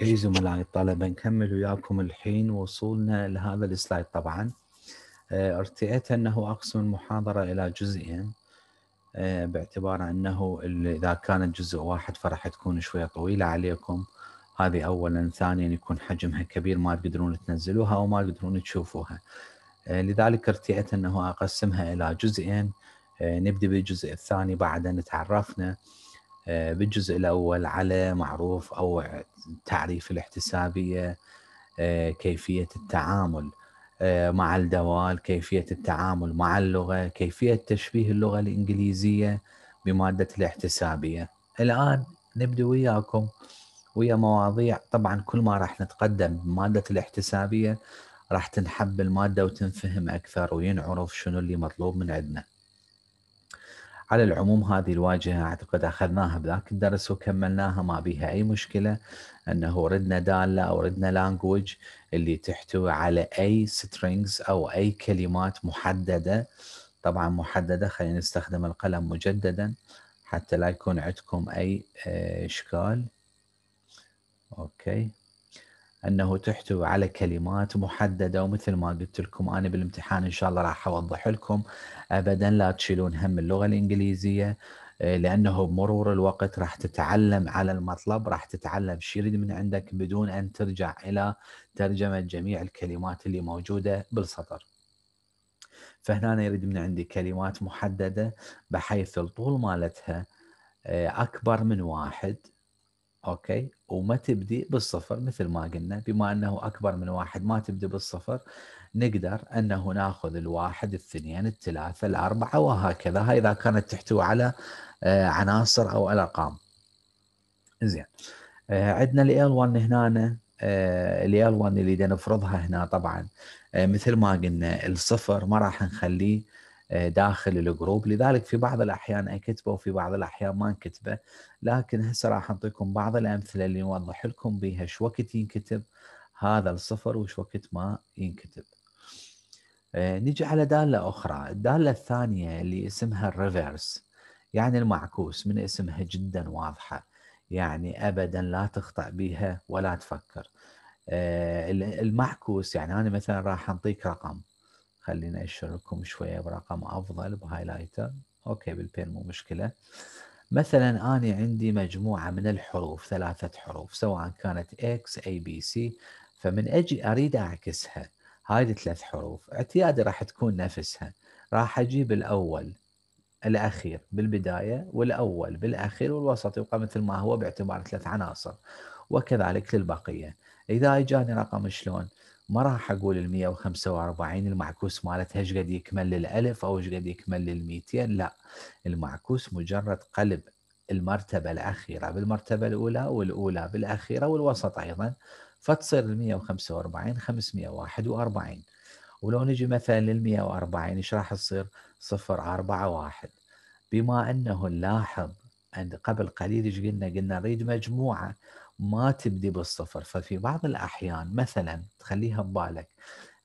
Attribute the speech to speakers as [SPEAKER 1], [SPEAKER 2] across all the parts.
[SPEAKER 1] اوكي زملائي الطلبه نكمل وياكم الحين وصولنا لهذا السلايد طبعا آه، ارتئيت انه اقسم المحاضره الى جزئين آه، باعتبار انه اذا كانت جزء واحد فراح تكون شويه طويله عليكم هذه اولا ثانيا يكون حجمها كبير ما تقدرون تنزلوها او تقدرون تشوفوها آه، لذلك ارتئيت انه اقسمها الى جزئين نبدا بالجزء الثاني بعد ان تعرفنا آه، بالجزء الأول على معروف أو تعريف الاحتسابية آه، كيفية التعامل آه، مع الدوال كيفية التعامل مع اللغة كيفية تشبيه اللغة الإنجليزية بمادة الاحتسابية الآن نبدأ وياكم ويا مواضيع طبعا كل ما راح نتقدم بمادة الاحتسابية راح تنحب المادة وتنفهم أكثر وينعرف شنو اللي مطلوب من عندنا على العموم هذه الواجهة أعتقد أخذناها بذاك الدرس وكملناها ما بيها أي مشكلة أنه ردنا دالة أو ردنا لانجوج اللي تحتوي على أي سترينجز أو أي كلمات محددة طبعا محددة خلينا نستخدم القلم مجددا حتى لا يكون عندكم أي آه، إشكال أوكي انه تحتوي على كلمات محدده ومثل ما قلت لكم انا بالامتحان ان شاء الله راح اوضح لكم ابدا لا تشيلون هم اللغه الانجليزيه آه، لانه بمرور الوقت راح تتعلم على المطلب راح تتعلم شو يريد من عندك بدون ان ترجع الى ترجمه جميع الكلمات اللي موجوده بالسطر. فهنا أنا يريد من عندي كلمات محدده بحيث الطول مالتها آه، اكبر من واحد اوكي وما تبدي بالصفر مثل ما قلنا بما انه اكبر من واحد ما تبدي بالصفر نقدر انه ناخذ الواحد الاثنين الثلاثه الاربعه وهكذا هاي اذا كانت تحتوي على آه، عناصر او الارقام. زين آه، عندنا ال 1 هنا آه، ال 1 اللي نفرضها هنا طبعا مثل ما قلنا الصفر ما راح نخليه آه، داخل الجروب لذلك في بعض الأحيان أكتبه وفي بعض الأحيان ما أكتبه لكن هسه راح أعطيكم بعض الأمثلة اللي نوضح لكم بها شو وقت ينكتب هذا الصفر وايش وقت ما ينكتب آه، نجي على دالة أخرى الدالة الثانية اللي اسمها الريفرس يعني المعكوس من اسمها جدا واضحة يعني أبدا لا تخطأ بها ولا تفكر آه، المعكوس يعني أنا مثلا راح أعطيك رقم خليني أشر لكم شوية برقم أفضل بهايلايتر أوكي بالبين مو مشكلة مثلا أنا عندي مجموعة من الحروف ثلاثة حروف سواء كانت اكس اي بي سي فمن أجي أريد أعكسها هاي ثلاث حروف اعتيادي راح تكون نفسها راح أجيب الأول الأخير بالبداية والأول بالأخير والوسط يبقى مثل ما هو باعتبار ثلاث عناصر وكذلك للبقية إذا إجاني رقم شلون ما راح اقول ال 145 المعكوس مالتها ايش قد يكمل للالف او ايش قد يكمل لل 200 لا المعكوس مجرد قلب المرتبه الاخيره بالمرتبه الاولى والاولى بالاخيره والوسط ايضا فتصير ال 145 541 ولو نجي مثلا لل 140 ايش راح تصير؟ 041 بما انه نلاحظ عند قبل قليل ايش قلنا؟ قلنا نريد مجموعه ما تبدي بالصفر ففي بعض الأحيان مثلا تخليها ببالك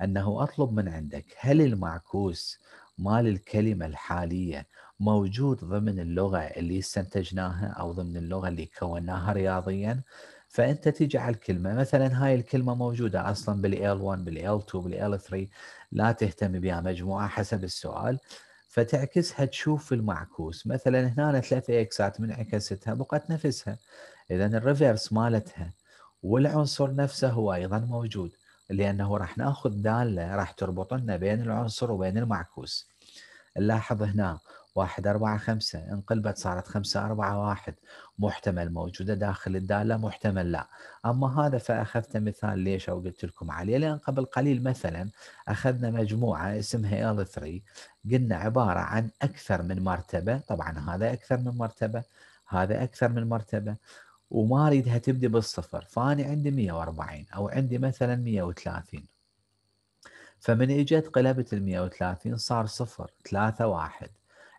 [SPEAKER 1] أنه أطلب من عندك هل المعكوس مال الكلمة الحالية موجود ضمن اللغة اللي استنتجناها أو ضمن اللغة اللي كوناها رياضيا فأنت تجعل كلمة مثلا هاي الكلمة موجودة بالال 1 بالال 2 بالال بالL3 لا تهتم بها مجموعة حسب السؤال فتعكسها تشوف المعكوس مثلا هنا 3 إكسات من عكستها بقت نفسها اذا الريفيرس مالتها والعنصر نفسه هو ايضا موجود لانه راح ناخذ داله راح تربط لنا بين العنصر وبين المعكوس نلاحظ هنا واحد أربعة خمسة انقلبت صارت خمسة أربعة واحد محتمل موجودة داخل الدالة محتمل لا أما هذا فأخذت مثال ليش أو قلت لكم عليه لأن قبل قليل مثلا أخذنا مجموعة اسمها L3 قلنا عبارة عن أكثر من مرتبة طبعا هذا أكثر من مرتبة هذا أكثر من مرتبة وما اريدها تبدي بالصفر فانا عندي 140 او عندي مثلا 130 فمن اجت قلبت ال 130 صار صفر 3 1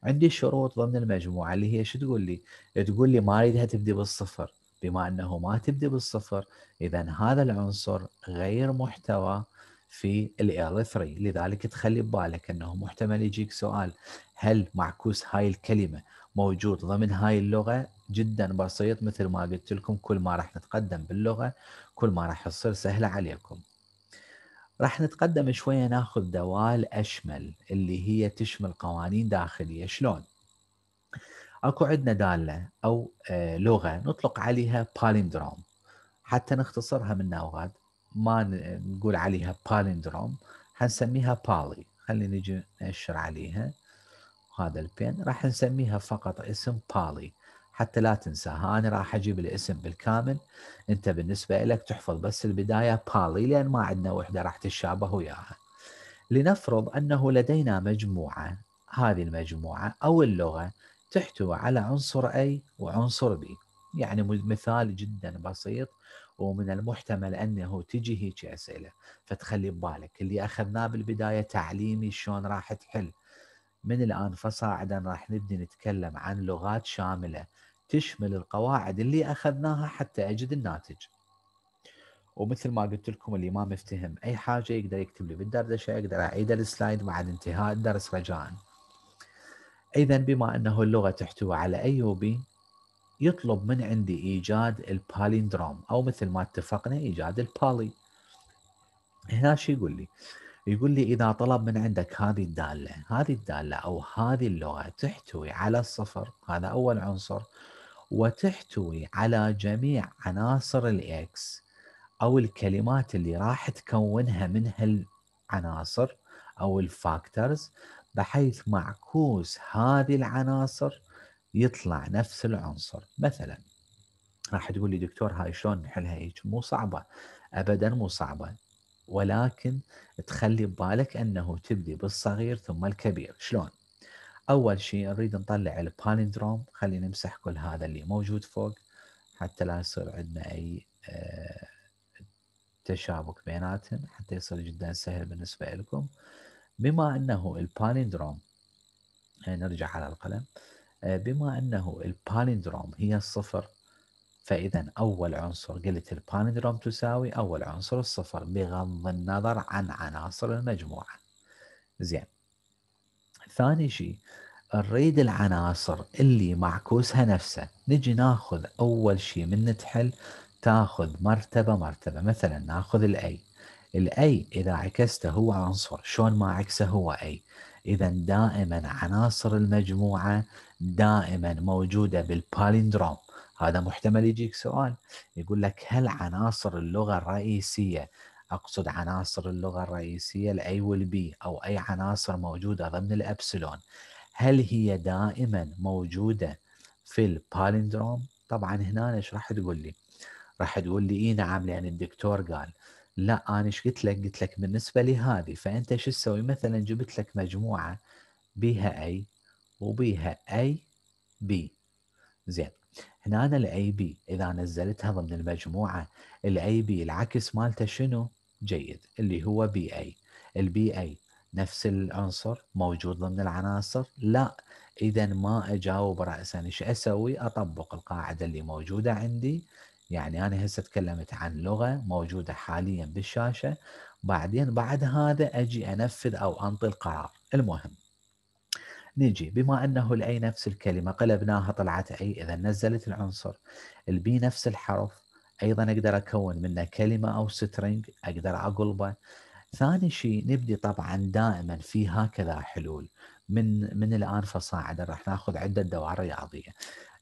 [SPEAKER 1] عندي شروط ضمن المجموعه اللي هي شو تقول لي؟ تقول لي ما اريدها تبدي بالصفر بما انه ما تبدي بالصفر اذا هذا العنصر غير محتوى في ال 3 لذلك تخلي ببالك انه محتمل يجيك سؤال هل معكوس هاي الكلمه موجود ضمن هاي اللغه جدا بسيط مثل ما قلت لكم كل ما راح نتقدم باللغة كل ما راح تصير سهلة عليكم راح نتقدم شوية ناخذ دوال أشمل اللي هي تشمل قوانين داخلية شلون؟ اكو عندنا دالة أو آه، لغة نطلق عليها باليندروم حتى نختصرها من نوغاد ما نقول عليها باليندروم حنسميها بالي خلينا نجي نأشر عليها هذا البين راح نسميها فقط اسم بالي حتى لا تنساها انا راح اجيب الاسم بالكامل انت بالنسبه لك تحفظ بس البدايه بالي لان ما عندنا وحده راح تتشابه وياها لنفرض انه لدينا مجموعه هذه المجموعه او اللغه تحتوي على عنصر A وعنصر B يعني مثال جدا بسيط ومن المحتمل انه تجي هيك اسئله فتخلي ببالك اللي اخذناه بالبدايه تعليمي شلون راح تحل من الان فصاعدا راح نبدي نتكلم عن لغات شامله تشمل القواعد اللي أخذناها حتى أجد الناتج ومثل ما قلت لكم اللي ما مفتهم أي حاجة يقدر يكتب لي بالدردشة أقدر أعيد السلايد بعد انتهاء الدرس رجاء إذا بما أنه اللغة تحتوي على اي بي يطلب من عندي إيجاد الباليندروم أو مثل ما اتفقنا إيجاد البالي هنا شو يقول لي يقول لي إذا طلب من عندك هذه الدالة هذه الدالة أو هذه اللغة تحتوي على الصفر هذا أول عنصر وتحتوي على جميع عناصر الإكس أو الكلمات اللي راح تكونها من هالعناصر أو الفاكتورز بحيث معكوس هذه العناصر يطلع نفس العنصر مثلا راح تقول لي دكتور هاي شلون نحلها هيك مو صعبة أبدا مو صعبة ولكن تخلي ببالك أنه تبدي بالصغير ثم الكبير شلون اول شيء نريد نطلع البالندروم خلينا نمسح كل هذا اللي موجود فوق حتى لا يصير عندنا اي آه، تشابك بيناتهم حتى يصير جدا سهل بالنسبة لكم بما أنه البالندروم آه، نرجع على القلم آه، بما أنه البالندروم هي الصفر فإذا أول عنصر قلت البالندروم تساوي أول عنصر الصفر بغض النظر عن عناصر المجموعة زين ثاني شيء نريد العناصر اللي معكوسها نفسها نجي ناخذ اول شيء من نتحل تاخذ مرتبه مرتبه مثلا ناخذ الاي الاي اذا عكسته هو عنصر شلون ما عكسه هو اي اذا دائما عناصر المجموعه دائما موجوده بالباليندروم هذا محتمل يجيك سؤال يقول لك هل عناصر اللغه الرئيسيه أقصد عناصر اللغة الرئيسية الأي والبي أو أي عناصر موجودة ضمن الأبسلون هل هي دائما موجودة في البالندروم؟ طبعا هنا ايش راح تقول لي؟ راح تقول لي اي نعم لأن الدكتور قال لا أنا ايش قلت لك؟ قلت لك بالنسبة لهذه فأنت شو تسوي؟ مثلا جبت لك مجموعة بها أي وبها أي بي زين هنا الاي بي اذا نزلتها ضمن المجموعه الاي بي العكس مالته شنو؟ جيد اللي هو بي اي البي اي نفس العنصر موجود ضمن العناصر لا اذا ما اجاوب راسا ايش اسوي اطبق القاعده اللي موجوده عندي يعني انا هسه تكلمت عن لغه موجوده حاليا بالشاشه بعدين بعد هذا اجي انفذ او انطي القرار المهم نجي بما انه الاي نفس الكلمه قلبناها طلعت اي اذا نزلت العنصر البي نفس الحرف ايضا اقدر اكون منه كلمه او سترنج اقدر اقلبه ثاني شيء نبدي طبعا دائما في هكذا حلول من من الان فصاعدا راح ناخذ عده دوائر رياضيه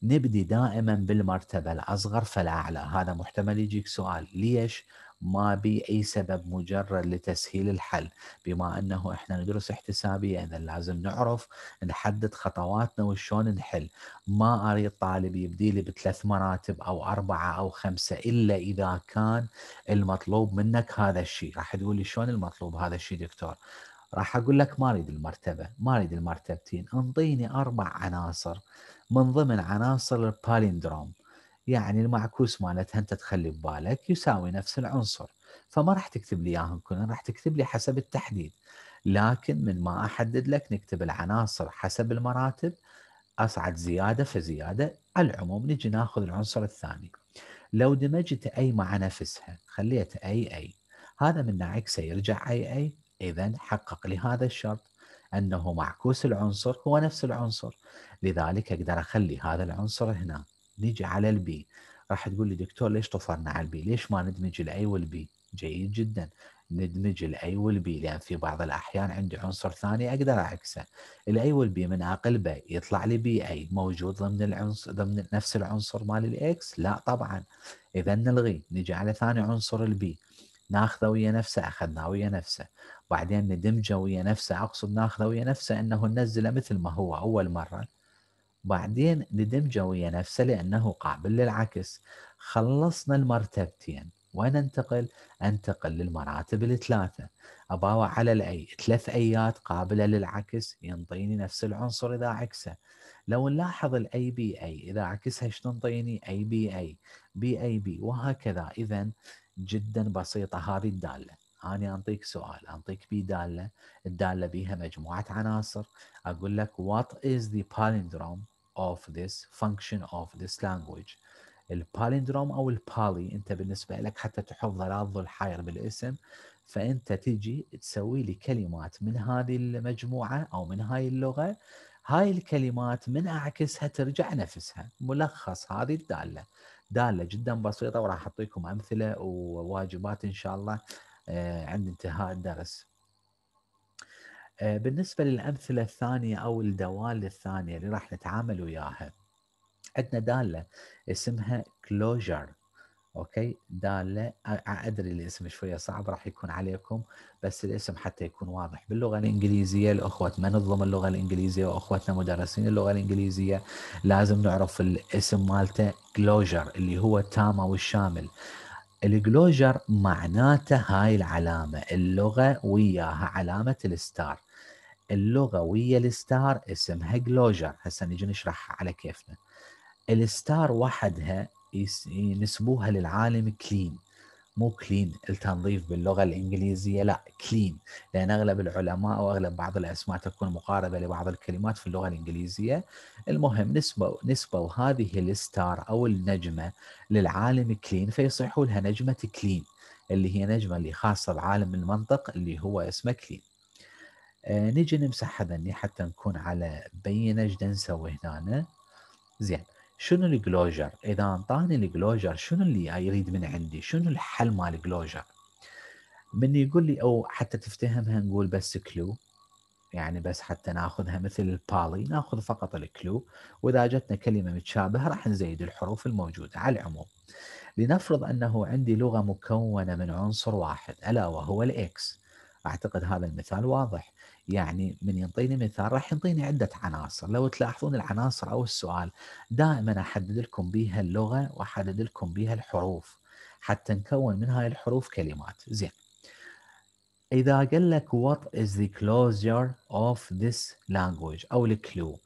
[SPEAKER 1] نبدي دائما بالمرتبه الاصغر فالاعلى هذا محتمل يجيك سؤال ليش؟ ما بي أي سبب مجرد لتسهيل الحل بما أنه إحنا ندرس احتسابية إذا لازم نعرف نحدد خطواتنا وشون نحل ما أريد طالب يبدي لي بثلاث مراتب أو أربعة أو خمسة إلا إذا كان المطلوب منك هذا الشيء راح تقول لي شلون المطلوب هذا الشيء دكتور راح اقول لك ما اريد المرتبه ما اريد المرتبتين انطيني اربع عناصر من ضمن عناصر الباليندروم يعني المعكوس مالتها انت تخلي ببالك يساوي نفس العنصر فما راح تكتب لي اياهم كلهم راح تكتب لي حسب التحديد لكن من ما احدد لك نكتب العناصر حسب المراتب اصعد زياده فزياده على العموم نجي ناخذ العنصر الثاني لو دمجت اي مع نفسها خليت اي اي هذا من عكسه يرجع اي اي اذا حقق لي هذا الشرط انه معكوس العنصر هو نفس العنصر لذلك اقدر اخلي هذا العنصر هنا نيجي على البي راح تقول لي دكتور ليش طفرنا على البي ليش ما ندمج الاي والبي جيد جدا ندمج الاي والبي لان في بعض الاحيان عندي عنصر ثاني اقدر اعكسه الاي والبي من اقلبه يطلع لي بي اي موجود ضمن العنصر ضمن نفس العنصر مال الاكس لا طبعا اذا نلغي نجي على ثاني عنصر البي ناخذه ويا نفسه اخذناه ويا نفسه بعدين ندمجه ويا نفسه اقصد ناخذه ويا نفسه انه ننزله مثل ما هو اول مره بعدين ندمجه ويا نفسه لأنه قابل للعكس خلصنا المرتبتين وين انتقل؟ انتقل للمراتب الثلاثة أباوع على الأي ثلاث أيات قابلة للعكس ينطيني نفس العنصر إذا عكسه لو نلاحظ الأي بي أي إذا عكسها ايش تنطيني؟ أي بي أي بي أي بي وهكذا إذا جدا بسيطة هذه الدالة أنا أنطيك سؤال أنطيك بي دالة الدالة بيها مجموعة عناصر أقول لك what is the palindrome of this function of this language الباليندروم او البالي انت بالنسبه لك حتى تحفظه لا تظل حاير بالاسم فانت تجي تسوي لي كلمات من هذه المجموعه او من هاي اللغه هاي الكلمات من اعكسها ترجع نفسها ملخص هذه الداله داله جدا بسيطه وراح اعطيكم امثله وواجبات ان شاء الله آه، عند انتهاء الدرس آه، بالنسبة للأمثلة الثانية أو الدوال الثانية اللي راح نتعامل وياها عندنا دالة اسمها كلوجر اوكي داله ادري الاسم شويه صعب راح يكون عليكم بس الاسم حتى يكون واضح باللغه الانجليزيه الاخوه ما نظم اللغه الانجليزيه واخوتنا مدرسين اللغه الانجليزيه لازم نعرف الاسم مالته كلوجر اللي هو تامه او الشامل الكلوجر معناته هاي العلامه اللغه وياها علامه الستار اللغوية الستار اسمها جلوجر هسه نجي نشرحها على كيفنا الستار وحدها ينسبوها للعالم كلين مو كلين التنظيف باللغه الانجليزيه لا كلين لان اغلب العلماء واغلب بعض الاسماء تكون مقاربه لبعض الكلمات في اللغه الانجليزيه المهم نسبوا نسبوا هذه الستار او النجمه للعالم كلين فيصيحوا لها نجمه كلين اللي هي نجمه اللي خاصه بعالم المنطق اللي هو اسمه كلين آه، نجي نمسح هذني حتى نكون على بينه ايش نسوي هنا زين شنو الجلوجر اذا انطاني الجلوجر شنو اللي يريد من عندي شنو الحل مال الجلوجر من يقول لي او حتى تفتهمها نقول بس كلو يعني بس حتى ناخذها مثل البالي ناخذ فقط الكلو واذا جتنا كلمه متشابهه راح نزيد الحروف الموجوده على العموم لنفرض انه عندي لغه مكونه من عنصر واحد الا وهو الاكس اعتقد هذا المثال واضح يعني من ينطيني مثال راح ينطيني عدة عناصر لو تلاحظون العناصر أو السؤال دائما أحدد لكم بها اللغة وأحدد لكم بها الحروف حتى نكون من هاي الحروف كلمات زين إذا قال لك what is the closure of this language أو الكلو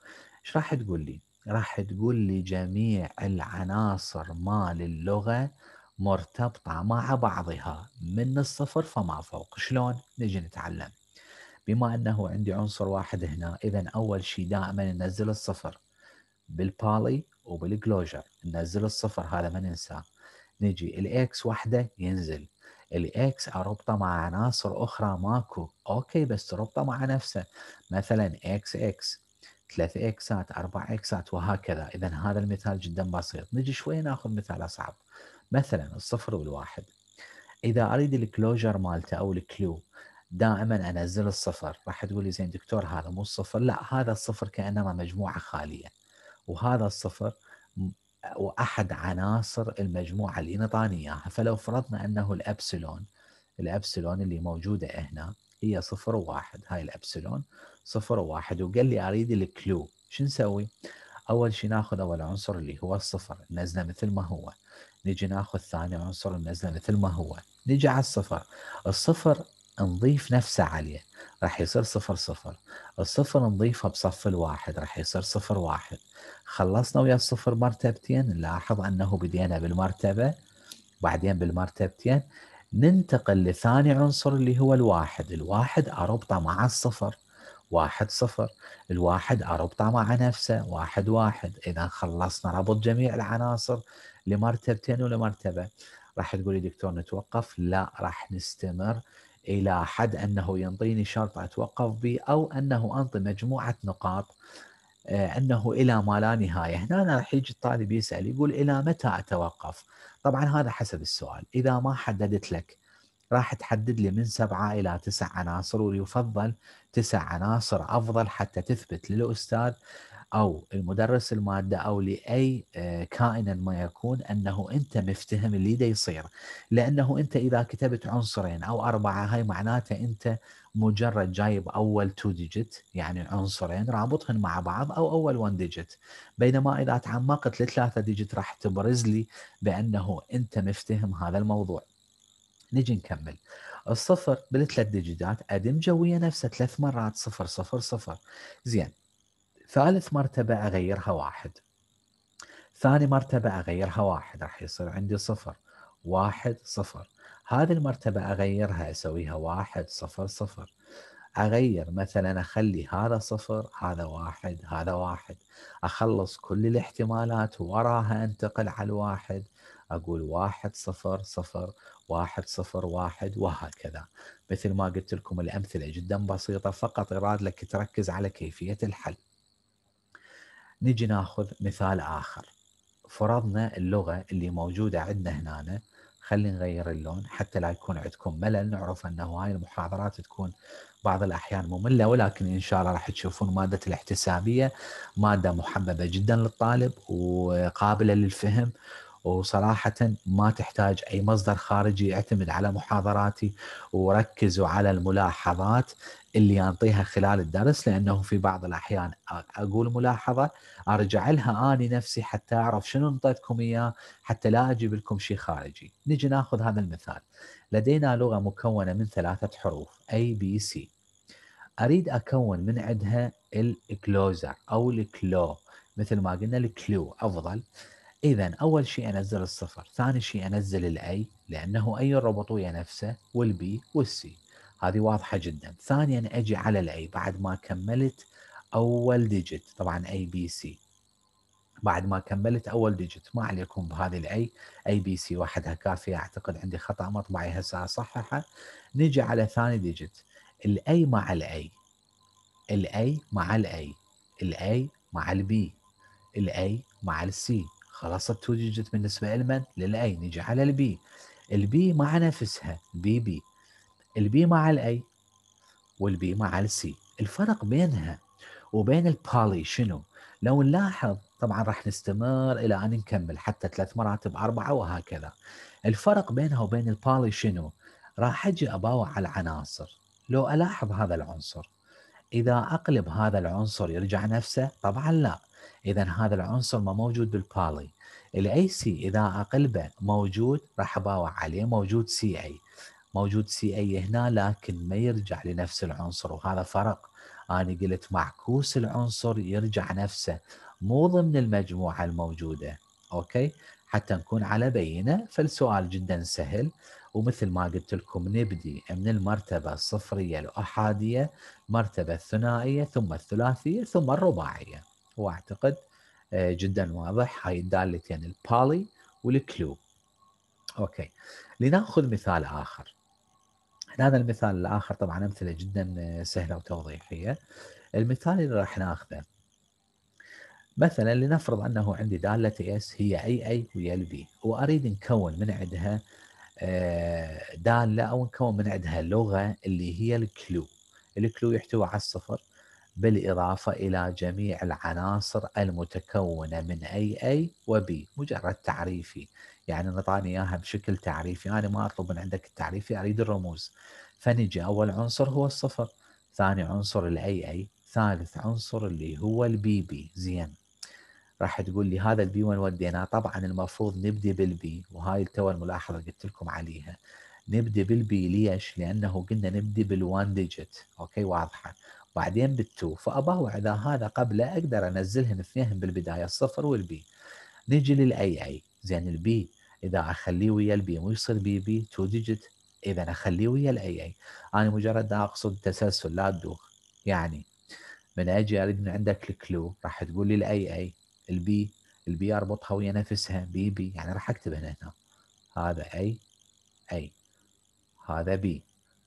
[SPEAKER 1] إيش راح تقول لي؟ راح تقول لي جميع العناصر مال اللغة مرتبطة مع بعضها من الصفر فما فوق شلون نجي نتعلم بما انه عندي عنصر واحد هنا اذا اول شيء دائما ننزل الصفر بالبالي وبالكلوجر ننزل الصفر هذا ما ننساه نجي الاكس وحده ينزل الاكس اربطه مع عناصر اخرى ماكو اوكي بس تربطه مع نفسه مثلا اكس اكس 3 اكسات 4 اكسات وهكذا اذا هذا المثال جدا بسيط نجي شوي ناخذ مثال اصعب مثلا الصفر والواحد اذا اريد الكلوجر مالته او الكلو دائما انزل الصفر راح تقول لي زين دكتور هذا مو الصفر لا هذا الصفر كانما مجموعه خاليه وهذا الصفر واحد عناصر المجموعه اللي نطاني اياها فلو فرضنا انه الابسلون الابسلون اللي موجوده هنا هي صفر وواحد هاي الابسلون صفر وواحد وقال لي اريد الكلو شو نسوي؟ اول شيء ناخذ اول عنصر اللي هو الصفر نزله مثل ما هو نجي ناخذ ثاني عنصر نزله مثل ما هو نجي على الصفر الصفر نضيف نفسه عليه راح يصير صفر صفر الصفر نضيفه بصف الواحد راح يصير صفر واحد خلصنا ويا الصفر مرتبتين نلاحظ أنه بدينا بالمرتبة بعدين بالمرتبتين ننتقل لثاني عنصر اللي هو الواحد الواحد أربطه مع الصفر واحد صفر الواحد أربطه مع نفسه واحد واحد إذا خلصنا ربط جميع العناصر لمرتبتين ولمرتبة راح تقولي دكتور نتوقف لا راح نستمر الى حد انه ينطيني شرط اتوقف به او انه انطي مجموعه نقاط آه، انه الى ما لا نهايه، هنا راح يجي الطالب يسال يقول الى متى اتوقف؟ طبعا هذا حسب السؤال، اذا ما حددت لك راح تحدد لي من سبعه الى تسع عناصر ويفضل تسع عناصر افضل حتى تثبت للاستاذ او المدرس الماده او لاي آه، كائن ما يكون انه انت مفتهم اللي دا يصير لانه انت اذا كتبت عنصرين او اربعه هاي معناته انت مجرد جايب اول تو ديجيت يعني عنصرين رابطهن مع بعض او اول 1 ديجيت بينما اذا تعمقت لثلاثه ديجيت راح تبرز لي بانه انت مفتهم هذا الموضوع نجي نكمل الصفر بالثلاث ديجيتات ادمجه ويا نفسه ثلاث مرات صفر صفر صفر زين ثالث مرتبة أغيرها واحد ثاني مرتبة أغيرها واحد راح يصير عندي صفر واحد صفر هذه المرتبة أغيرها أسويها واحد صفر صفر أغير مثلا أخلي هذا صفر هذا واحد هذا واحد أخلص كل الاحتمالات وراها أنتقل على الواحد أقول واحد صفر صفر واحد صفر واحد وهكذا مثل ما قلت لكم الأمثلة جدا بسيطة فقط أراد لك تركز على كيفية الحل نجي ناخذ مثال آخر فرضنا اللغة اللي موجودة عندنا هنا خلينا نغير اللون حتى لا يكون عندكم ملل نعرف أنه هاي المحاضرات تكون بعض الأحيان مملة ولكن إن شاء الله راح تشوفون مادة الاحتسابية مادة محببة جدا للطالب وقابلة للفهم وصراحة ما تحتاج أي مصدر خارجي يعتمد على محاضراتي وركزوا على الملاحظات اللي أنطيها خلال الدرس لأنه في بعض الأحيان أقول ملاحظة أرجع لها أني نفسي حتى أعرف شنو نطيتكم إياه حتى لا أجيب لكم شيء خارجي نجي ناخذ هذا المثال لدينا لغة مكونة من ثلاثة حروف A, B, C أريد أكون من عندها الكلوزر أو الكلو مثل ما قلنا الكلو أفضل إذا أول شيء أنزل الصفر، ثاني شيء أنزل الأي لأنه أي ربط ويا نفسه والبي والسي. هذه واضحة جدا. ثانيا أجي على الأي بعد ما كملت أول ديجيت طبعا أي بي سي. بعد ما كملت أول ديجيت ما عليكم بهذه الأي أي بي سي وحدها كافية أعتقد عندي خطأ مطبعي هسه أصححه. نجي على ثاني ديجيت الأي مع الأي الأي مع الأي الأي مع البي الأي مع السي خلاص توجدت بالنسبة لمن؟ للأي نجي على البي البي مع نفسها بي بي البي مع الأي والبي مع السي الفرق بينها وبين البالي شنو؟ لو نلاحظ طبعا راح نستمر إلى أن نكمل حتى ثلاث مراتب أربعة وهكذا الفرق بينها وبين البالي شنو؟ راح أجي أباوع على العناصر لو ألاحظ هذا العنصر إذا أقلب هذا العنصر يرجع نفسه؟ طبعا لا اذا هذا العنصر ما موجود بالبالي الاي سي اذا اقلبه موجود راح اباوع عليه موجود سي اي موجود سي اي هنا لكن ما يرجع لنفس العنصر وهذا فرق انا قلت معكوس العنصر يرجع نفسه مو ضمن المجموعه الموجوده اوكي حتى نكون على بينه فالسؤال جدا سهل ومثل ما قلت لكم نبدي من المرتبه الصفريه الاحاديه مرتبه الثنائيه ثم الثلاثيه ثم الرباعيه واعتقد آه، جدا واضح هاي الدالتين البالي والكلو اوكي لناخذ مثال اخر هذا المثال الاخر طبعا امثله جدا آه، سهله وتوضيحيه المثال اللي راح ناخذه مثلا لنفرض انه عندي داله اس هي اي اي ويا البي واريد نكون من عندها آه، داله او نكون من عندها لغه اللي هي الكلو الكلو يحتوي على الصفر بالإضافة إلى جميع العناصر المتكونة من أي أي وبي مجرد تعريفي يعني نطاني إياها بشكل تعريفي أنا ما أطلب من عندك التعريفي أريد الرموز فنجي أول عنصر هو الصفر ثاني عنصر الأي أي ثالث عنصر اللي هو البي بي زين راح تقول لي هذا البي وين وديناه طبعا المفروض نبدي بالبي وهاي تو الملاحظة قلت لكم عليها نبدي بالبي ليش؟ لأنه قلنا نبدي بالوان ديجيت أوكي واضحة وبعدين بالتو فأبوع إذا هذا قبله أقدر أنزلهم اثنينهم بالبداية الصفر والبي نجي للأي أي زين البي إذا أخليه ويا البي مو يصير بي بي تو ديجيت إذا أخليه ويا الأي أي أنا مجرد أقصد تسلسل لا تدوخ يعني من أجي أريد من عندك الكلو راح تقول لي الأي أي البي البي أربطها ويا نفسها بي بي يعني راح أكتب هنا هنا هذا أي أي هذا بي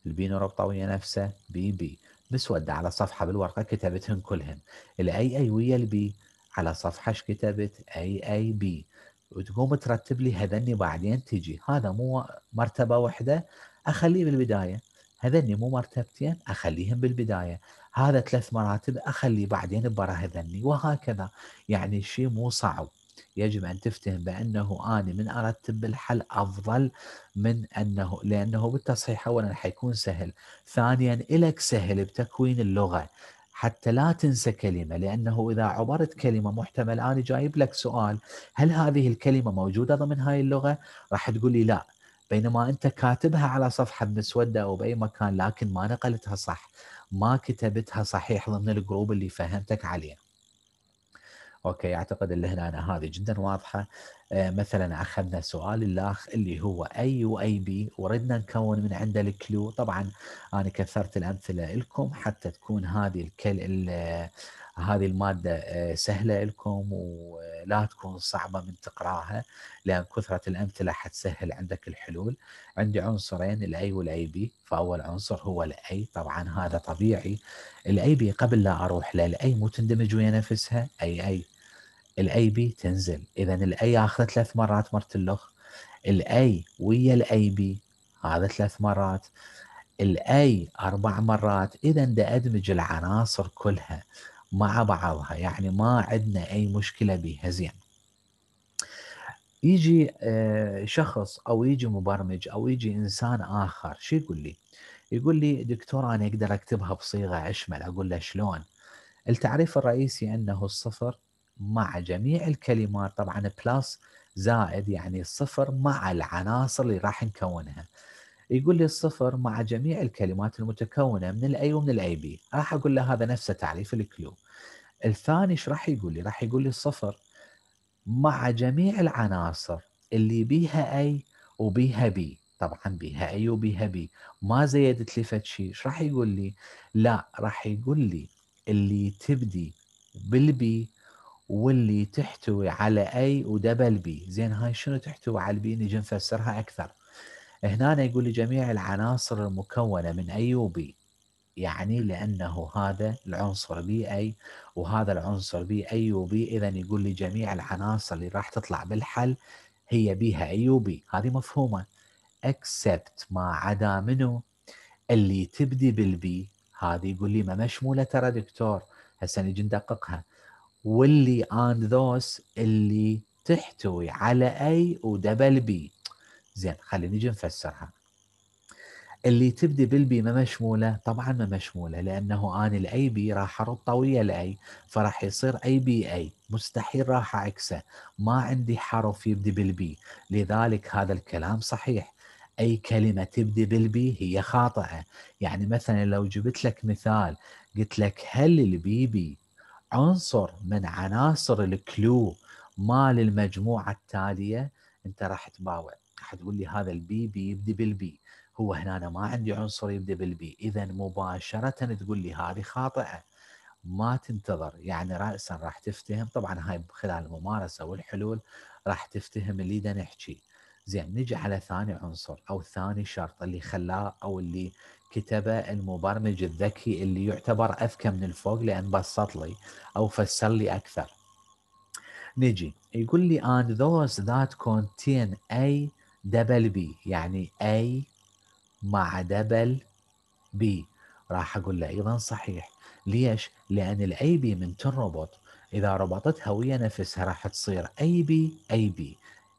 [SPEAKER 1] البي نربطها ويا نفسه بي بي مسودة على صفحة بالورقة كتبتهم كلهم الاي اي ويا البي على صفحة كتبت اي اي بي وتقوم ترتب لي هذني بعدين تجي هذا مو مرتبة واحدة أخليه بالبداية هذني مو مرتبتين أخليهم بالبداية هذا ثلاث مراتب أخليه بعدين برا هذني وهكذا يعني شيء مو صعب يجب أن تفتهم بأنه أنا من أرتب الحل أفضل من أنه لأنه بالتصحيح أولا حيكون سهل ثانيا إلك سهل بتكوين اللغة حتى لا تنسى كلمة لأنه إذا عبرت كلمة محتمل أنا جايب لك سؤال هل هذه الكلمة موجودة ضمن هاي اللغة راح تقول لي لا بينما أنت كاتبها على صفحة بمسودة أو بأي مكان لكن ما نقلتها صح ما كتبتها صحيح ضمن الجروب اللي فهمتك عليه اوكي اعتقد اللي هنا هذه جدا واضحه آه، مثلا اخذنا سؤال الاخ اللي هو اي واي بي وردنا نكون من عنده الكلو طبعا انا كثرت الامثله لكم حتى تكون هذه الكل آه، هذه الماده آه، سهله لكم ولا تكون صعبه من تقراها لان كثره الامثله حتسهل عندك الحلول عندي عنصرين الاي والاي بي فاول عنصر هو الاي طبعا هذا طبيعي الاي بي قبل لا اروح للاي مو تندمج ويا نفسها اي اي الاي بي تنزل اذا الاي اخذ ثلاث مرات مرت الاخ الاي ويا الاي بي هذا ثلاث مرات الاي اربع مرات اذا دا ادمج العناصر كلها مع بعضها يعني ما عندنا اي مشكله بها زين يجي آه، شخص او يجي مبرمج او يجي انسان اخر شو يقول لي؟ يقول لي دكتور انا اقدر اكتبها بصيغه اشمل اقول له شلون؟ التعريف الرئيسي انه الصفر مع جميع الكلمات طبعا بلس زائد يعني صفر مع العناصر اللي راح نكونها يقول لي الصفر مع جميع الكلمات المتكونه من الاي ومن الاي بي راح اقول له هذا نفسه تعريف الكلو الثاني ايش راح يقول لي راح يقول لي الصفر مع جميع العناصر اللي بيها اي وبيها بي طبعا بيها اي وبيها بي ما زيدت لي فد شيء ايش راح يقول لي لا راح يقول لي اللي تبدي بالبي واللي تحتوي على اي ودبل بي زين هاي شنو تحتوي على البي نجي نفسرها اكثر هنا يقول لي جميع العناصر المكونه من اي وبي يعني لانه هذا العنصر بي اي وهذا العنصر بي اي وبي اذا يقول لي جميع العناصر اللي راح تطلع بالحل هي بيها اي وبي هذه مفهومه اكسبت ما عدا منه اللي تبدي بالبي هذه يقول لي ما مشموله ترى دكتور هسه نجي ندققها واللي ان ذوس اللي تحتوي على اي ودبل بي زين خلينا نجي نفسرها اللي تبدي بالبي ما مشموله طبعا ما مشموله لانه انا الاي بي راح اربطه ويا الاي فراح يصير اي بي اي مستحيل راح اعكسه ما عندي حرف يبدي بالبي لذلك هذا الكلام صحيح اي كلمه تبدي بالبي هي خاطئه يعني مثلا لو جبت لك مثال قلت لك هل البيبي عنصر من عناصر الكلو مال المجموعه التاليه انت راح تباوع راح تقول لي هذا البي بي يبدي بالبي هو هنا أنا ما عندي عنصر يبدا بالبي اذا مباشره تقول لي هذه خاطئه ما تنتظر يعني راسا راح تفتهم طبعا هاي خلال الممارسه والحلول راح تفتهم اللي دا نحكي زين نجي على ثاني عنصر او ثاني شرط اللي خلاه او اللي كتبه المبرمج الذكي اللي يعتبر اذكى من الفوق لان بسط لي او فسر لي اكثر نجي يقول لي and those that contain a double b يعني a مع دبل b راح اقول له ايضا صحيح ليش؟ لان الاي بي من تنربط اذا ربطتها ويا نفسها راح تصير اي بي اي بي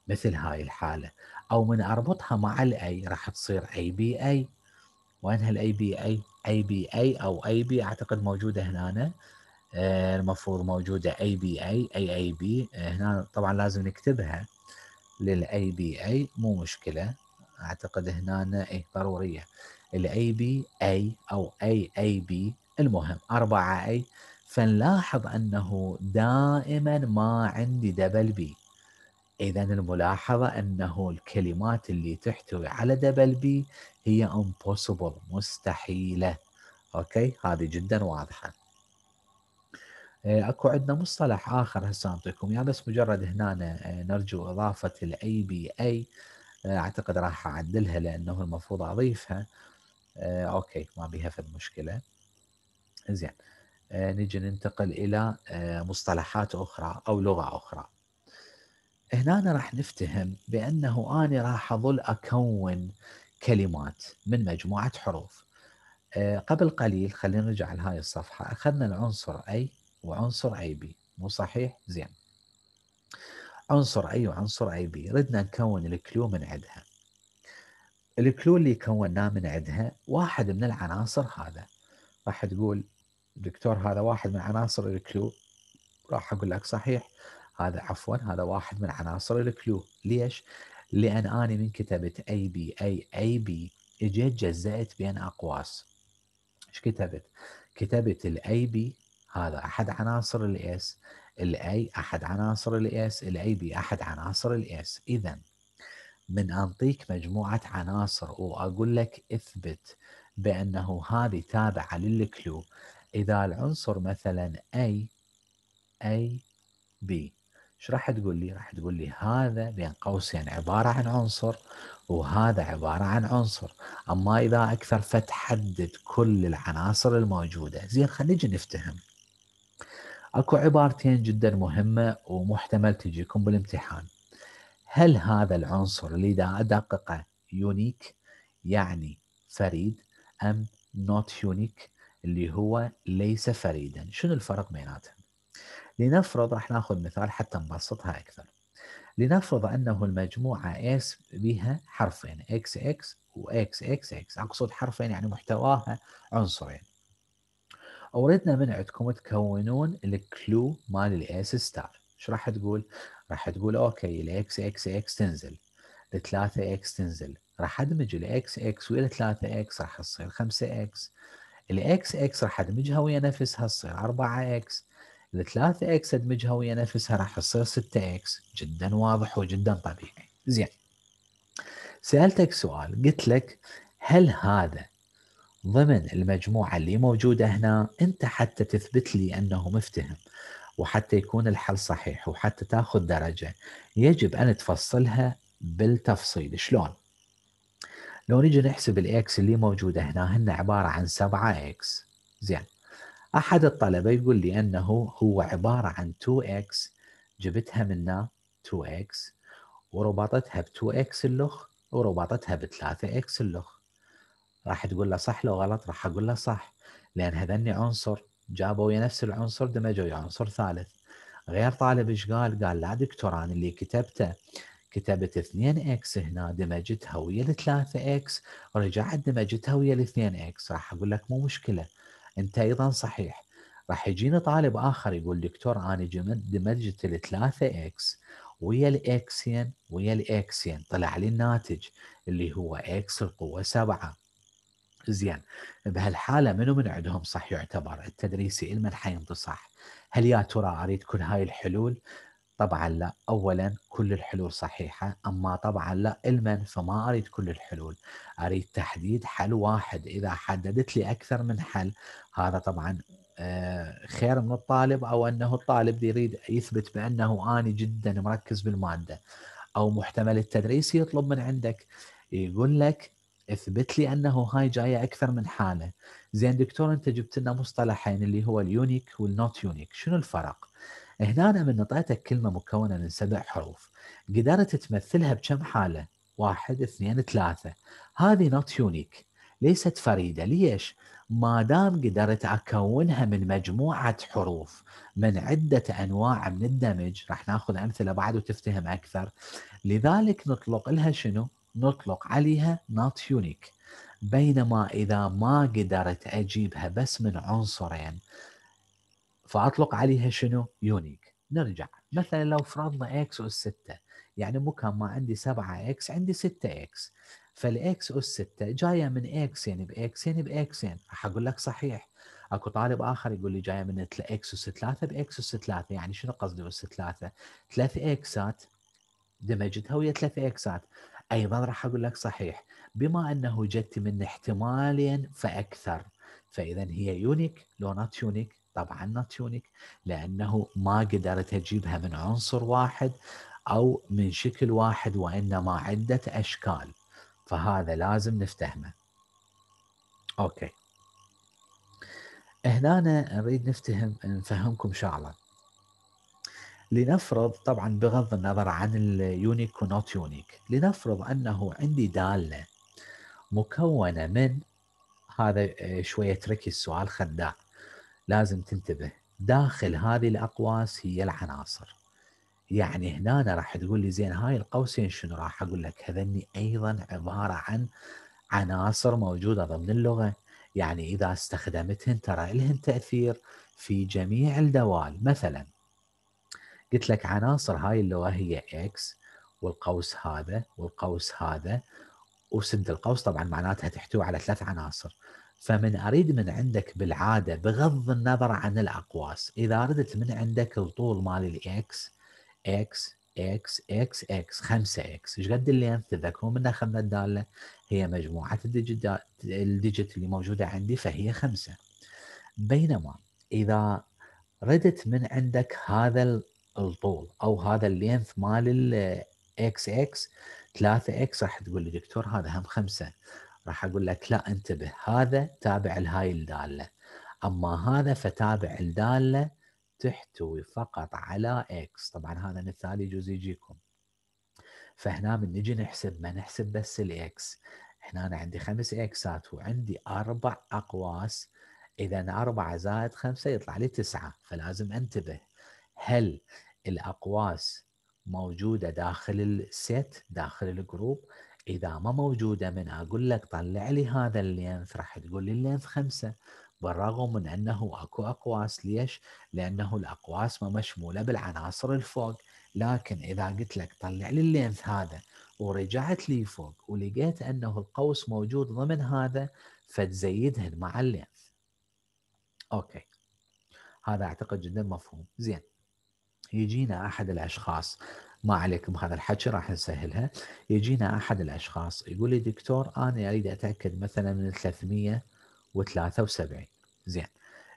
[SPEAKER 1] مثل هاي الحاله او من اربطها مع الاي راح تصير اي بي اي وين الاي بي اي اي بي اي او اي بي اعتقد موجوده هنا آه، المفروض موجوده اي بي اي اي اي بي هنا طبعا لازم نكتبها للاي بي اي مو مشكله اعتقد هنا اي ضروريه الاي بي اي او اي اي بي المهم 4 اي فنلاحظ انه دائما ما عندي دبل بي اذا الملاحظه انه الكلمات اللي تحتوي على دبل بي هي impossible مستحيله اوكي هذه جدا واضحه آه، اكو عندنا مصطلح اخر هسه اعطيكم اياه بس مجرد هنا آه، نرجو اضافه الاي بي اي آه، اعتقد راح اعدلها لانه المفروض اضيفها اوكي ما بيها في مشكله زين نجي ننتقل الى مصطلحات اخرى او لغه اخرى هنا راح نفتهم بانه انا راح اظل اكون كلمات من مجموعه حروف آه، قبل قليل خلينا نرجع لهاي الصفحه اخذنا العنصر اي وعنصر اي بي مو صحيح زين عنصر اي وعنصر اي بي ردنا نكون الكلو من عندها الكلو اللي كوناه من عندها واحد من العناصر هذا راح تقول دكتور هذا واحد من عناصر الكلو راح اقول لك صحيح هذا عفوا هذا واحد من عناصر الكلو ليش؟ لأن أنا من كتبت أي بي أي أي بي اجيت جزأت بين أقواس ايش كتبت؟ كتبت الاي بي هذا أحد عناصر الاس الاي أحد عناصر الاس الاي بي أحد عناصر الاس إذا من أنطيك مجموعة عناصر وأقول لك اثبت بأنه هذه تابعة للكلو إذا العنصر مثلا A A B ايش راح تقول لي؟ راح تقول لي هذا بين قوسين عباره عن عنصر وهذا عباره عن عنصر، اما اذا اكثر فتحدد كل العناصر الموجوده، زين خلينا نجي نفتهم. اكو عبارتين جدا مهمه ومحتمل تجيكم بالامتحان. هل هذا العنصر اللي اذا ادققه يونيك يعني فريد ام نوت يونيك اللي هو ليس فريدا، شنو الفرق بيناتهم؟ لنفرض راح ناخذ مثال حتى نبسطها أكثر لنفرض أنه المجموعة اس بها حرفين اكس اكس واكس اكس اكس أقصد حرفين يعني محتواها عنصرين أوردنا من عندكم تكونون الكلو مال الإس ستار شو راح تقول؟ راح تقول أوكي الإكس إكس إكس تنزل الثلاثة إكس تنزل راح أدمج الإكس إكس ويا الثلاثة إكس راح تصير خمسة إكس الإكس إكس راح أدمجها ويا نفسها تصير أربعة إكس ال 3 اكس ادمجها ويا نفسها راح تصير 6 اكس جدا واضح وجدا طبيعي زين سالتك سؤال قلت لك هل هذا ضمن المجموعه اللي موجوده هنا انت حتى تثبت لي انه مفتهم وحتى يكون الحل صحيح وحتى تاخذ درجه يجب ان تفصلها بالتفصيل شلون لو نجي نحسب الاكس اللي موجوده هنا هن عباره عن 7 اكس زين أحد الطلبة يقول لي أنه هو عبارة عن 2x جبتها منا 2x وربطتها ب 2x اللخ وربطتها ب 3x اللخ راح تقول له صح لو غلط راح أقول له صح لأن هذني عنصر جابوا ويا نفس العنصر دمجوا ويا عنصر ثالث غير طالب ايش قال؟ قال لا دكتور انا اللي كتبته كتبت 2 x هنا دمجتها ويا ال 3 x رجعت دمجتها ويا ال 2 x راح اقول لك مو مشكله انت ايضا صحيح راح يجيني طالب اخر يقول دكتور انا دمجت الثلاثه اكس ويا الاكسين ويا الاكسين طلع لي الناتج اللي هو اكس القوه سبعة زين بهالحاله منو من عندهم صح يعتبر التدريسي المن حينطي صح هل يا ترى اريد كل هاي الحلول طبعا لا اولا كل الحلول صحيحه اما طبعا لا علما فما اريد كل الحلول اريد تحديد حل واحد اذا حددت لي اكثر من حل هذا طبعا آه، خير من الطالب او انه الطالب يريد يثبت بانه اني جدا مركز بالماده او محتمل التدريس يطلب من عندك يقول لك اثبت لي انه هاي جايه اكثر من حاله زين دكتور انت جبت لنا مصطلحين اللي هو اليونيك والنوت يونيك شنو الفرق هنا من نطيتك كلمة مكونة من سبع حروف قدرت تمثلها بكم حالة واحد اثنين ثلاثة هذه نوت يونيك ليست فريدة ليش؟ ما دام قدرت أكونها من مجموعة حروف من عدة أنواع من الدمج راح ناخذ أمثلة بعد وتفتهم أكثر لذلك نطلق لها شنو؟ نطلق عليها نوت يونيك بينما إذا ما قدرت أجيبها بس من عنصرين فأطلق عليها شنو؟ يونيك نرجع مثلا لو فرضنا اكس أس 6 يعني مكان ما عندي 7 اكس عندي 6 اكس فالاكس أس 6 جاية من اكسين يعني باكسين يعني باكسين يعني. راح أقول لك صحيح اكو طالب اخر يقول لي جايه من اكس اس 3 باكس اس 3 يعني شنو قصدي اس 3 ثلاث اكسات دمجتها ويا ثلاث اكسات ايضا راح اقول لك صحيح بما انه جت من احتمالين فاكثر فاذا هي يونيك لو نوت يونيك طبعا نوت يونيك لانه ما قدرت اجيبها من عنصر واحد او من شكل واحد وانما عده اشكال فهذا لازم نفتهمه اوكي هنا نريد نفتهم نفهمكم شغله لنفرض طبعا بغض النظر عن اليونيك ونوت يونيك لنفرض انه عندي داله مكونه من هذا شويه تركي السؤال خداع لازم تنتبه داخل هذه الاقواس هي العناصر يعني هنا راح تقول لي زين هاي القوسين شنو راح اقول لك هذني ايضا عباره عن عناصر موجوده ضمن اللغه يعني اذا استخدمتهن ترى لهن تاثير في جميع الدوال مثلا قلت لك عناصر هاي اللغه هي اكس والقوس هذا والقوس هذا وسد القوس طبعا معناتها تحتوي على ثلاث عناصر فمن اريد من عندك بالعاده بغض النظر عن الاقواس اذا ردت من عندك الطول مال الاكس اكس اكس اكس اكس 5 اكس ايش قد اللي تذكرون منها خمسه الداله هي مجموعه الديجيت الديجيت اللي موجوده عندي فهي خمسه بينما اذا ردت من عندك هذا الطول او هذا اللينث مال الاكس اكس 3 اكس راح تقول لي دكتور هذا هم خمسه راح اقول لك لا انتبه هذا تابع لهاي الداله اما هذا فتابع الداله تحتوي فقط على اكس طبعا هذا مثال يجوز يجيكم فهنا من نجي نحسب ما نحسب بس الاكس هنا أنا عندي خمس اكسات وعندي اربع اقواس اذا أربعة زائد خمسة يطلع لي تسعة فلازم انتبه هل الاقواس موجوده داخل السيت داخل الجروب اذا ما موجوده من اقول لك طلع لي هذا اللينث راح تقول لي اللينث خمسه بالرغم من انه اكو اقواس ليش؟ لانه الاقواس ما مشموله بالعناصر الفوق لكن اذا قلت لك طلع لي اللينث هذا ورجعت لي فوق ولقيت انه القوس موجود ضمن هذا فتزيدهن مع اللينث. اوكي هذا اعتقد جدا مفهوم زين يجينا احد الاشخاص ما عليكم هذا الحكي راح نسهلها يجينا احد الاشخاص يقول لي دكتور انا اريد اتاكد مثلا من 373 زين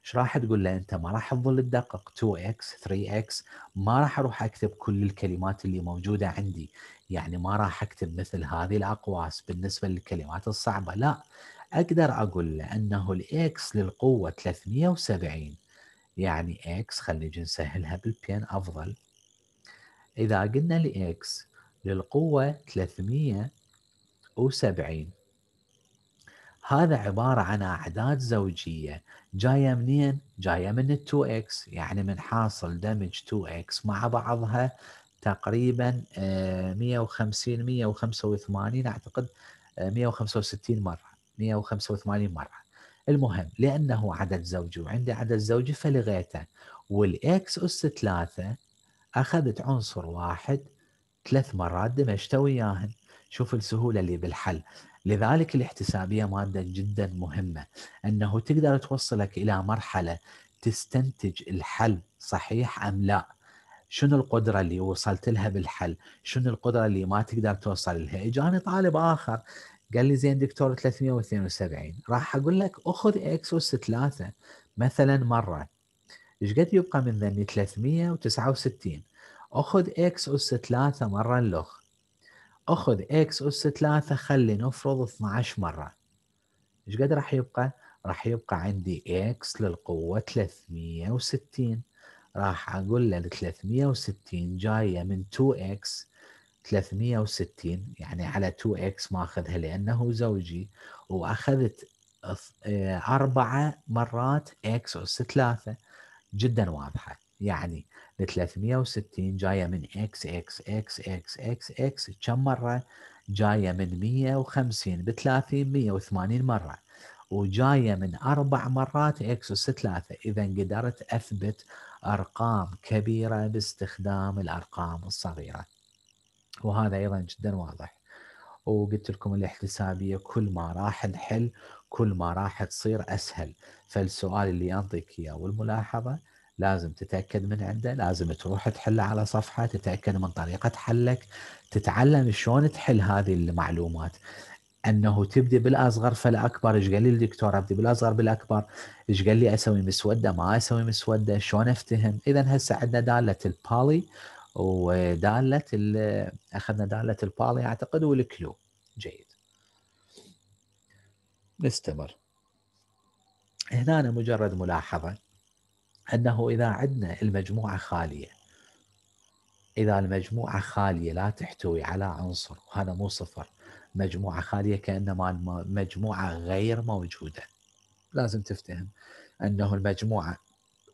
[SPEAKER 1] ايش راح تقول له انت ما راح تظل تدقق 2x 3x ما راح اروح اكتب كل الكلمات اللي موجوده عندي يعني ما راح اكتب مثل هذه الاقواس بالنسبه للكلمات الصعبه لا اقدر اقول له انه الاكس للقوه 370 يعني اكس خلينا نسهلها بالبين افضل إذا قلنا x للقوة 370 هذا عبارة عن أعداد زوجية جاية منين؟ جاية من الـ 2x يعني من حاصل دمج 2x مع بعضها تقريبا 150 آه، 185 أعتقد 165 آه، مرة 185 مرة المهم لأنه عدد زوجي وعندي عدد زوجي فلغيته والإكس أس 3 اخذت عنصر واحد ثلاث مرات دمجته وياهن شوف السهوله اللي بالحل لذلك الاحتسابيه ماده جدا مهمه انه تقدر توصلك الى مرحله تستنتج الحل صحيح ام لا شنو القدره اللي وصلت لها بالحل شنو القدره اللي ما تقدر توصل لها اجاني طالب اخر قال لي زين دكتور 372 راح اقول لك اخذ اكسوس 3 مثلا مره إيش قد يبقى من ذني 369 أخذ x أس 3 مرة لغ أخذ x أس 3 خلي نفرض 12 مرة إيش قد راح يبقى؟ راح يبقى عندي x للقوة 360 راح أقول له 360 جاية من 2X 360 يعني على 2X ما اخذها لأنه زوجي وأخذت آه، أربعة مرات X أس 3 جدا واضحه يعني ال 360 جايه من اكس اكس اكس اكس اكس اكس كم مره جايه من 150 ب 30 180 مره وجايه من اربع مرات اكس اس 3 اذا قدرت اثبت ارقام كبيره باستخدام الارقام الصغيره وهذا ايضا جدا واضح وقلت لكم الاحتسابيه كل ما راح نحل كل ما راح تصير اسهل فالسؤال اللي ينطيك اياه والملاحظه لازم تتاكد من عنده لازم تروح تحله على صفحه تتاكد من طريقه حلك تتعلم شلون تحل هذه المعلومات انه تبدي بالاصغر فالاكبر ايش قال لي الدكتور ابدي بالاصغر بالاكبر ايش قال لي اسوي مسوده ما اسوي مسوده شلون افتهم اذا هسه عندنا داله البالي وداله اخذنا داله البالي اعتقد والكلو جيد نستمر هنا أنا مجرد ملاحظة أنه إذا عندنا المجموعة خالية إذا المجموعة خالية لا تحتوي على عنصر وهذا مو صفر مجموعة خالية كأنما مجموعة غير موجودة لازم تفتهم أنه المجموعة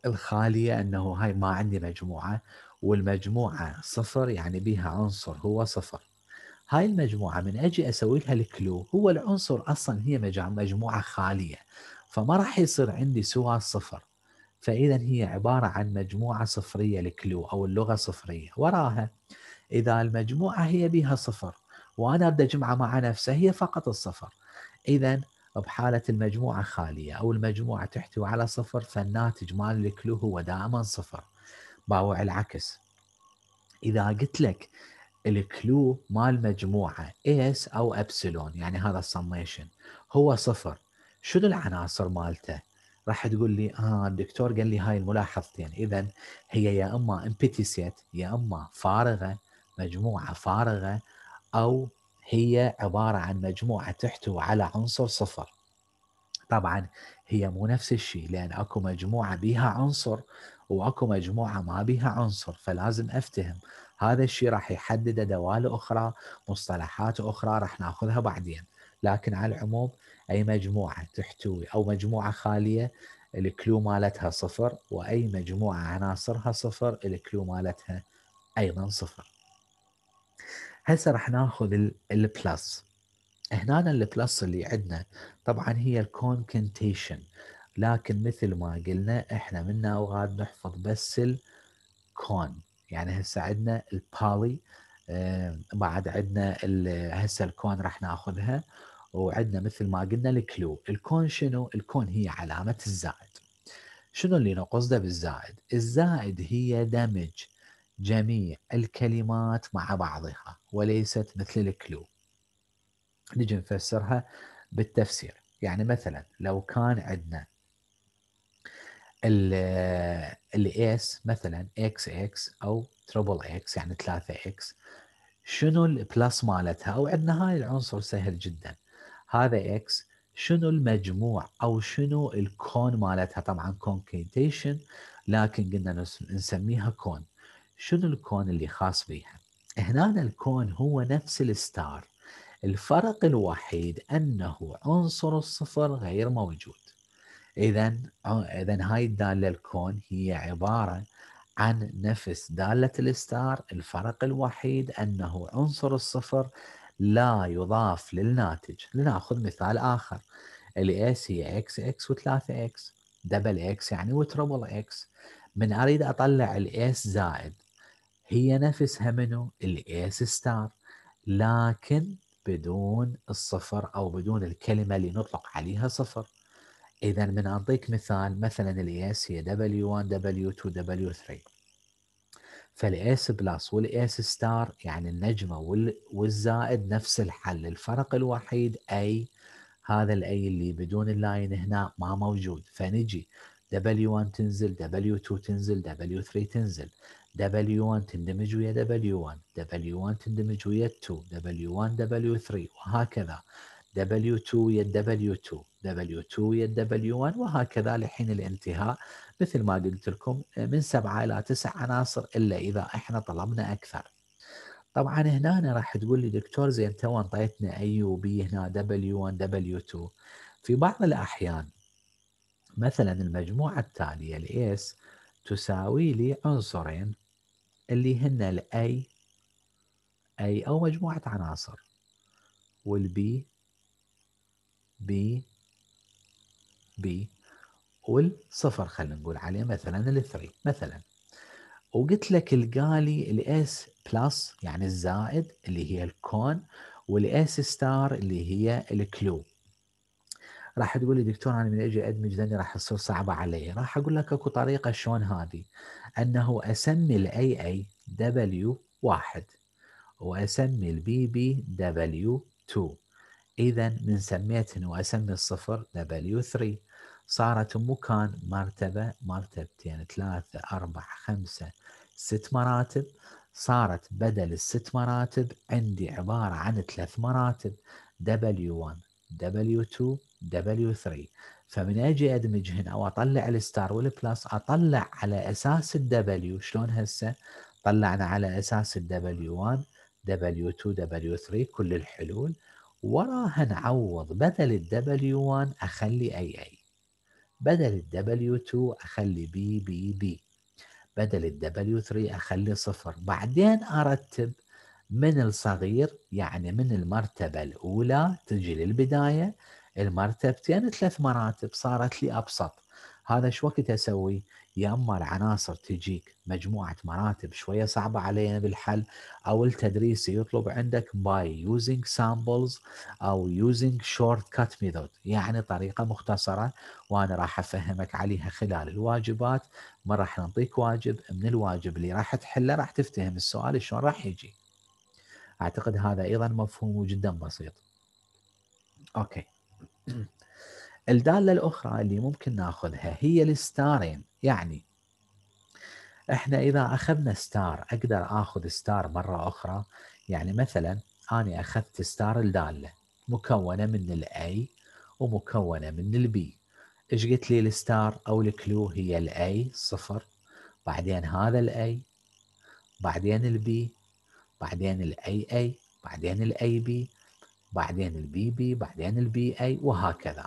[SPEAKER 1] الخالية أنه هاي ما عندي مجموعة والمجموعة صفر يعني بها عنصر هو صفر هاي المجموعة من أجي أسوي لها الكلو هو العنصر أصلا هي مجموعة خالية فما راح يصير عندي سوى صفر فإذا هي عبارة عن مجموعة صفرية الكلو أو اللغة صفرية وراها إذا المجموعة هي بها صفر وأنا أبدأ أجمعها مع نفسها هي فقط الصفر إذا بحالة المجموعة خالية أو المجموعة تحتوي على صفر فالناتج مال الكلو هو دائما صفر باوع العكس إذا قلت لك الكلو مال مجموعه اس او ابسلون يعني هذا السميشن هو صفر شنو العناصر مالته؟ راح تقول لي اه الدكتور قال لي هاي الملاحظتين اذا هي يا اما امبتيسيت يا اما فارغه مجموعه فارغه او هي عباره عن مجموعه تحتوي على عنصر صفر طبعا هي مو نفس الشيء لان اكو مجموعه بيها عنصر واكو مجموعه ما بيها عنصر فلازم افتهم هذا الشيء راح يحدد دوال اخرى مصطلحات اخرى راح ناخذها بعدين لكن على العموم اي مجموعه تحتوي او مجموعه خاليه الكلو مالتها صفر واي مجموعه عناصرها صفر الكلو مالتها ايضا صفر هسه راح ناخذ البلس هنا البلس اللي عندنا طبعا هي الكونكنتيشن لكن مثل ما قلنا احنا منا اوقات نحفظ بس الكون يعني هسه عندنا البالي بعد عندنا هسه الكون راح ناخذها وعندنا مثل ما قلنا الكلو الكون شنو الكون هي علامه الزائد شنو اللي نقصده بالزائد الزائد هي دمج جميع الكلمات مع بعضها وليست مثل الكلو نجي نفسرها بالتفسير يعني مثلا لو كان عندنا الاس آه، مثلا اكس اكس او تربل اكس يعني 3 اكس شنو البلس مالتها او عندنا هاي العنصر سهل جدا هذا اكس شنو المجموع او شنو الكون مالتها طبعا كونكيتيشن لكن قلنا نسميها كون شنو الكون اللي خاص بيها هنا الكون هو نفس الستار الفرق الوحيد انه عنصر الصفر غير موجود اذا آه، اذا هاي الداله الكون هي عباره عن نفس داله الستار الفرق الوحيد انه عنصر الصفر لا يضاف للناتج لناخذ مثال اخر الاس هي اكس اكس و3 اكس دبل اكس يعني وتربل اكس من اريد اطلع الاس زائد هي نفسها منو الاس ستار لكن بدون الصفر او بدون الكلمه اللي نطلق عليها صفر اذا من اعطيك مثال مثلا الاس هي دبليو 1 دبليو 2 دبليو 3 فالاس بلس والاس ستار يعني النجمه والزائد نفس الحل الفرق الوحيد اي هذا الاي اللي بدون اللاين هنا ما موجود فنجي دبليو 1 تنزل دبليو 2 تنزل دبليو 3 تنزل دبليو 1 تندمج ويا دبليو 1 دبليو 1 تندمج ويا 2 دبليو 1 دبليو 3 وهكذا دبليو 2 ويا دبليو 2 W2 ويا w W1 وهكذا لحين الانتهاء مثل ما قلت لكم من سبعة إلى تسع عناصر إلا إذا إحنا طلبنا أكثر طبعا هنا راح تقول لي دكتور زين تو انطيتنا اي وبي هنا W1 W2 في بعض الأحيان مثلا المجموعة التالية الاس تساوي لي عنصرين اللي هن الاي اي أو مجموعة عناصر والبي بي بي والصفر خلينا نقول عليه مثلا الثري مثلا وقلت لك القالي الاس بلس يعني الزائد اللي هي الكون والاس ستار اللي هي الكلو راح تقول لي دكتور انا من اجي ادمج ذني راح تصير صعبه علي راح اقول لك اكو طريقه شلون هذه انه اسمي الاي اي دبليو واحد واسمي البي بي دبليو 2 إذا من سميت وأسمي الصفر دبليو 3 صارت مكان مرتبة مرتبتين ثلاثة أربعة خمسة ست مراتب صارت بدل الست مراتب عندي عبارة عن ثلاث مراتب W1 W2 W3 فمن اجي ادمجهن او اطلع الستار والبلس اطلع على اساس الدبليو شلون هسه طلعنا على اساس الدبليو 1 دبليو 2 دبليو 3 كل الحلول ورا هنعوض بدل ال W1 أخلي أي أي بدل ال W2 أخلي بي بي بي بدل ال W3 أخلي صفر بعدين أرتب من الصغير يعني من المرتبة الأولى تجي للبداية المرتبتين ثلاث مراتب صارت لي أبسط هذا شو وقت اسوي؟ يا اما العناصر تجيك مجموعه مراتب شويه صعبه علينا بالحل او التدريس يطلب عندك باي يوزنج سامبلز او يوزنج شورت كات ميثود يعني طريقه مختصره وانا راح افهمك عليها خلال الواجبات ما راح نعطيك واجب من الواجب اللي راح تحله راح تفتهم السؤال شلون راح يجي. اعتقد هذا ايضا مفهوم جدا بسيط. اوكي. الدالة الأخرى اللي ممكن ناخذها هي الستارين يعني احنا إذا أخذنا ستار أقدر آخذ ستار مرة أخرى يعني مثلا أنا أخذت ستار الدالة مكونة من الـ A ومكونة من B إيش قلت لي الستار أو الكلو هي الـ A صفر بعدين هذا الـ A بعدين الـ B بعدين A A بعدين A B بعدين الـ BB بعدين الـ اي وهكذا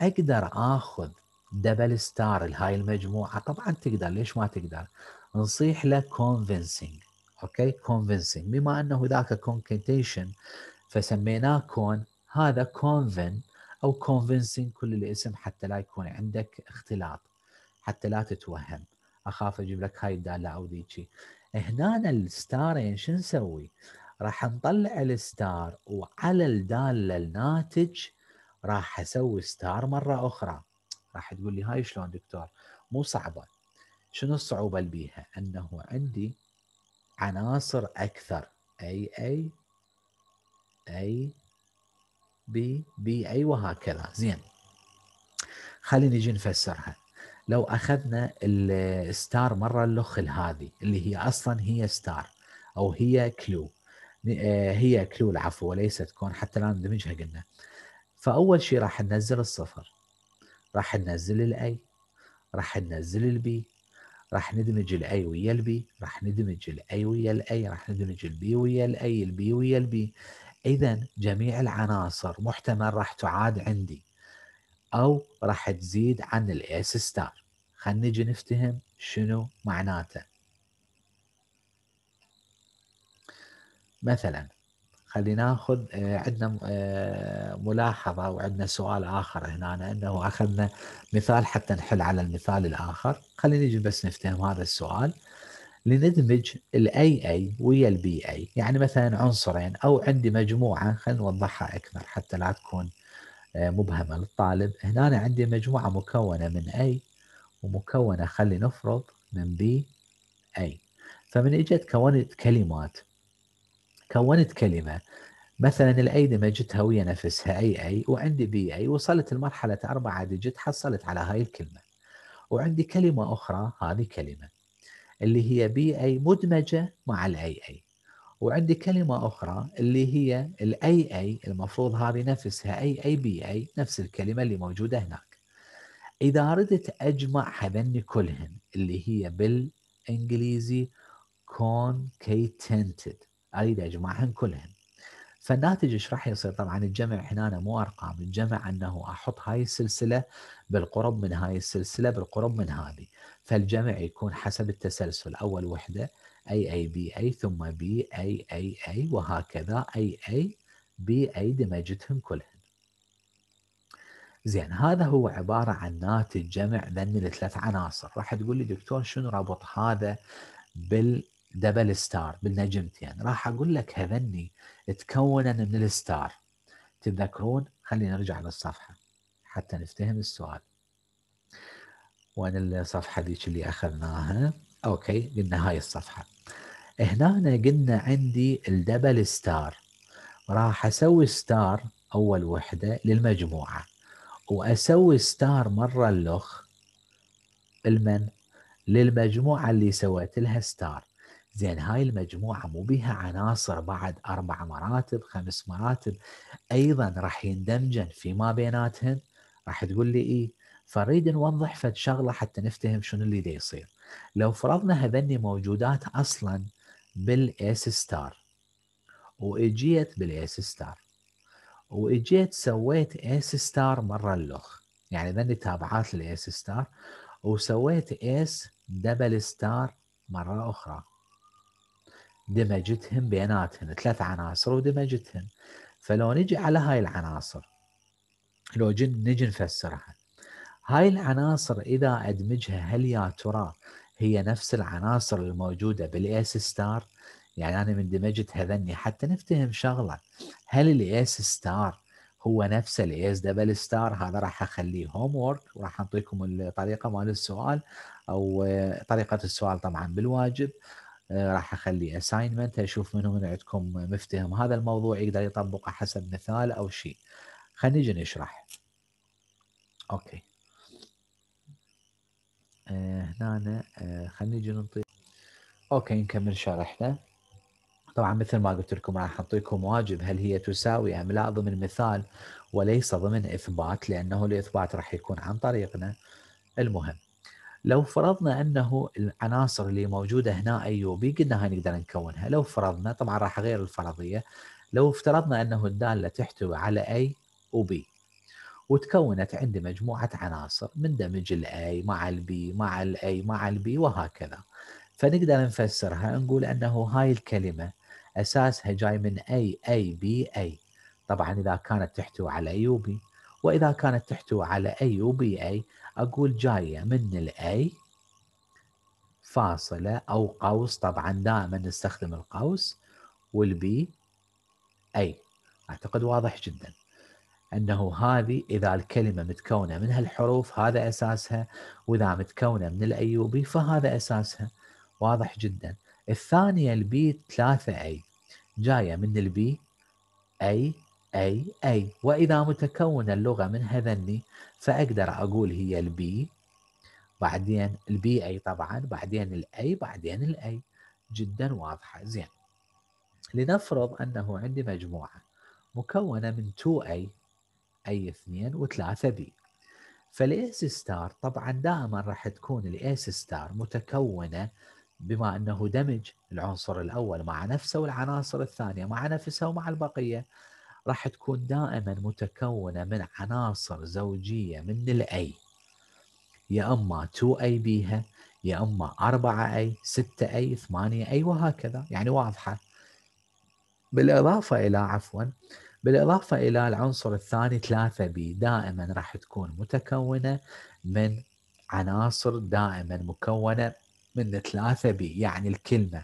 [SPEAKER 1] اقدر اخذ دبل ستار لهاي المجموعه طبعا تقدر ليش ما تقدر نصيح له كونفنسنج اوكي كونفنسنج بما انه ذاك كونكتيشن فسميناه كون هذا كونفن او كونفنسنج كل الاسم حتى لا يكون عندك اختلاط حتى لا تتوهم اخاف اجيب لك هاي الداله او ذيك هنا الستارين يعني شو نسوي؟ راح نطلع الستار وعلى الداله الناتج راح اسوي ستار مره اخرى راح تقول لي هاي شلون دكتور مو صعبه شنو الصعوبه اللي بيها انه عندي عناصر اكثر اي اي اي بي بي اي وهكذا زين خلينا نجي نفسرها لو اخذنا الستار مره الاخرى هذه اللي هي اصلا هي ستار او هي كلو آه، هي كلو العفو وليست كون حتى لا ندمجها قلنا فاول شيء راح ننزل الصفر راح ننزل الاي راح ننزل البي راح ندمج الاي ويا البي راح ندمج الاي ويا الاي راح ندمج البي ويا الاي البي ويا البي اذا جميع العناصر محتمل راح تعاد عندي او راح تزيد عن الاس ستار خلينا نجي نفتهم شنو معناته مثلا خلينا ناخذ آه، عندنا آه، ملاحظه وعندنا سؤال اخر هنا أنا انه اخذنا مثال حتى نحل على المثال الاخر خلينا نجي بس نفتهم هذا السؤال لندمج الاي اي ويا البي اي يعني مثلا عنصرين او عندي مجموعه خلينا نوضحها اكثر حتى لا تكون آه، مبهمه للطالب هنا أنا عندي مجموعه مكونه من اي ومكونه خلينا نفرض من بي اي فمن اجت كونت كلمات كونت كلمه مثلا الاي دمجتها ويا نفسها اي اي وعندي بي اي وصلت لمرحله اربعه ديجيت حصلت على هاي الكلمه وعندي كلمه اخرى هذه كلمه اللي هي بي اي مدمجه مع الاي اي وعندي كلمه اخرى اللي هي الاي اي المفروض هذه نفسها اي اي بي اي نفس الكلمه اللي موجوده هناك اذا ردت اجمع هذني كلهن اللي هي بالانجليزي concatenated اريد اجمعهن كلهن فالناتج ايش راح يصير؟ طبعا الجمع هنا مو ارقام، الجمع انه احط هاي السلسله بالقرب من هاي السلسله بالقرب من هذه، فالجمع يكون حسب التسلسل، اول وحده اي اي بي اي ثم بي اي اي اي وهكذا اي اي بي اي دمجتهم كلهن. زين هذا هو عباره عن ناتج جمع ذن الثلاث عناصر، راح تقول لي دكتور شنو ربط هذا بال دبل ستار بالنجمتين راح اقول لك هذني تكونا من الستار تتذكرون خلينا نرجع للصفحه حتى نفتهم السؤال وين الصفحه ذيك اللي اخذناها اوكي قلنا هاي الصفحه هنا قلنا عندي الدبل ستار راح اسوي ستار اول وحده للمجموعه واسوي ستار مره الاخ المن للمجموعه اللي سويت لها ستار زين هاي المجموعه مو بها عناصر بعد اربع مراتب خمس مراتب ايضا راح يندمجن فيما بيناتهن راح تقول لي ايه فنريد نوضح فد شغله حتى نفتهم شنو اللي دي يصير لو فرضنا هذني موجودات اصلا بالاس ستار واجيت بالاس ستار واجيت سويت اس ستار مره اللخ يعني ذني تابعات للاس ستار وسويت اس دبل ستار مره اخرى دمجتهم بيناتهم ثلاث عناصر ودمجتهم فلو نجي على هاي العناصر لو جن نجي نفسرها هاي العناصر إذا أدمجها هل يا ترى هي نفس العناصر الموجودة بالإيس ستار يعني أنا من دمجت هذني حتى نفتهم شغلة هل الإيس ستار هو نفس الاس دبل ستار هذا راح اخليه هوم وورك وراح اعطيكم الطريقه مال السؤال او طريقه السؤال طبعا بالواجب آه، راح اخلي اساينمنت اشوف منو من عندكم مفتهم هذا الموضوع يقدر يطبقه حسب مثال او شيء خلينا نجي نشرح اوكي آه، هنا آه خلينا نجي نعطي اوكي نكمل شرحنا طبعا مثل ما قلت لكم راح اعطيكم واجب هل هي تساوي ام لا ضمن مثال وليس ضمن اثبات لانه الاثبات راح يكون عن طريقنا المهم لو فرضنا انه العناصر اللي موجوده هنا اي يو بي قلنا هاي نقدر نكونها لو فرضنا طبعا راح اغير الفرضيه لو افترضنا انه الداله تحتوي على اي وبي وتكونت عندي مجموعه عناصر مندمج الاي مع البي مع الاي مع البي وهكذا فنقدر نفسرها نقول انه هاي الكلمه اساسها جاي من اي اي بي اي طبعا اذا كانت تحتوي على اي وبي واذا كانت تحتوي على اي وبي اي أقول جاية من الأي فاصلة أو قوس طبعا دائما نستخدم القوس والبي أي أعتقد واضح جدا أنه هذه إذا الكلمة متكونة من هالحروف هذا أساسها وإذا متكونة من الأيوبي فهذا أساسها واضح جدا الثانية البي ثلاثة أي جاية من البي أي أي أي وإذا متكون اللغة من هذني فأقدر أقول هي البي بعدين البي أي طبعا بعدين الأي بعدين الأي جدا واضحة زين لنفرض أنه عندي مجموعة مكونة من 2A أي 2 أي اي 2 و 3 بي فالايس ستار طبعا دائما راح تكون الإيس ستار متكونة بما أنه دمج العنصر الأول مع نفسه والعناصر الثانية مع نفسها ومع البقية راح تكون دائما متكونة من عناصر زوجية من الأي يا إما 2 أي بيها يا إما 4 أي 6 أي 8 أي وهكذا يعني واضحة بالإضافة إلى عفوا بالإضافة إلى العنصر الثاني 3 بي دائما راح تكون متكونة من عناصر دائما مكونة من 3 بي يعني الكلمة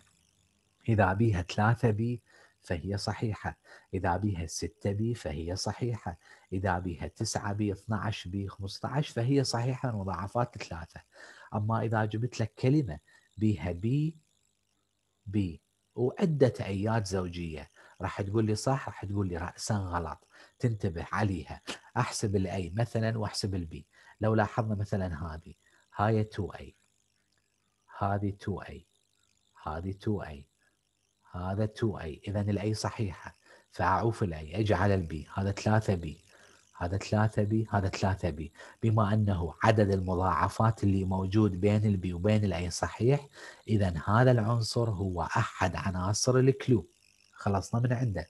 [SPEAKER 1] إذا بيها 3 بي فهي صحيحة إذا بيها 6 بي فهي صحيحة إذا بيها 9 بي 12 بي 15 فهي صحيحة مضاعفات ثلاثة أما إذا جبت لك كلمة بيها بي بي وعدة أيات زوجية راح تقول لي صح راح تقول لي رأسا غلط تنتبه عليها أحسب الأي مثلا وأحسب البي لو لاحظنا مثلا هذه هاي 2 أي هذه 2 أي هذه 2 أي هذا 2 اي اذا الاي صحيحه فاعوف الاي اجعل البي هذا 3 بي هذا 3 بي هذا 3 بي بما انه عدد المضاعفات اللي موجود بين البي وبين الاي صحيح اذا هذا العنصر هو احد عناصر الكلو خلصنا من عنده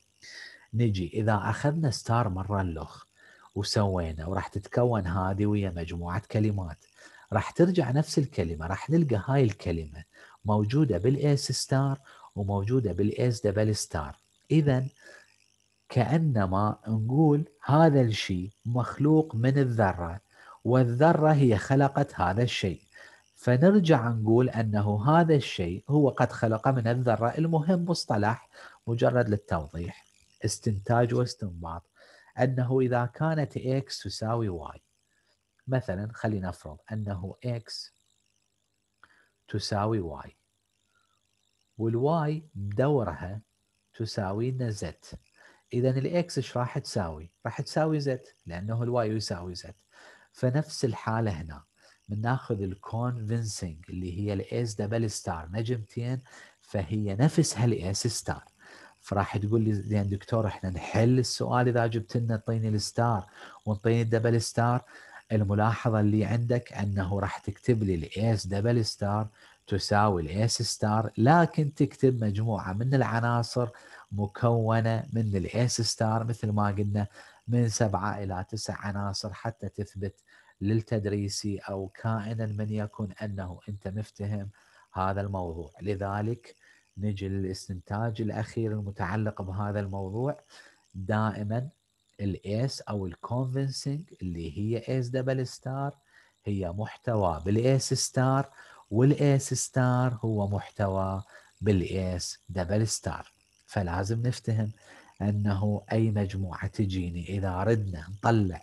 [SPEAKER 1] نجي اذا اخذنا ستار مره اللخ وسوينا وراح تتكون هذه ويا مجموعه كلمات راح ترجع نفس الكلمه راح نلقى هاي الكلمه موجوده بالاس ستار وموجوده بالاس دبل ستار اذا كانما نقول هذا الشيء مخلوق من الذره والذره هي خلقت هذا الشيء فنرجع نقول انه هذا الشيء هو قد خلق من الذره المهم مصطلح مجرد للتوضيح استنتاج واستنباط انه اذا كانت x تساوي y مثلا خلينا نفرض انه x تساوي y والواي بدورها تساوي لنا زد اذا الاكس ايش راح تساوي؟ راح تساوي زد لانه الواي يساوي زد فنفس الحاله هنا بناخذ الكونفنسنج اللي هي الاس دبل ستار نجمتين فهي نفسها الاس ستار فراح تقول لي زين دكتور احنا نحل السؤال اذا جبت لنا اعطيني الستار وانطيني الدبل ستار الملاحظه اللي عندك انه راح تكتب لي الاس دبل ستار تساوي الاس ستار لكن تكتب مجموعه من العناصر مكونه من الاس ستار مثل ما قلنا من سبعه الى تسع عناصر حتى تثبت للتدريسي او كائنا من يكن انه انت مفتهم هذا الموضوع لذلك نجي للاستنتاج الاخير المتعلق بهذا الموضوع دائما الاس او الكونفنسنج اللي هي اس دبل ستار هي محتوى بالاس ستار والاس ستار هو محتوى بالاس دبل ستار فلازم نفتهم انه اي مجموعه تجيني اذا ردنا نطلع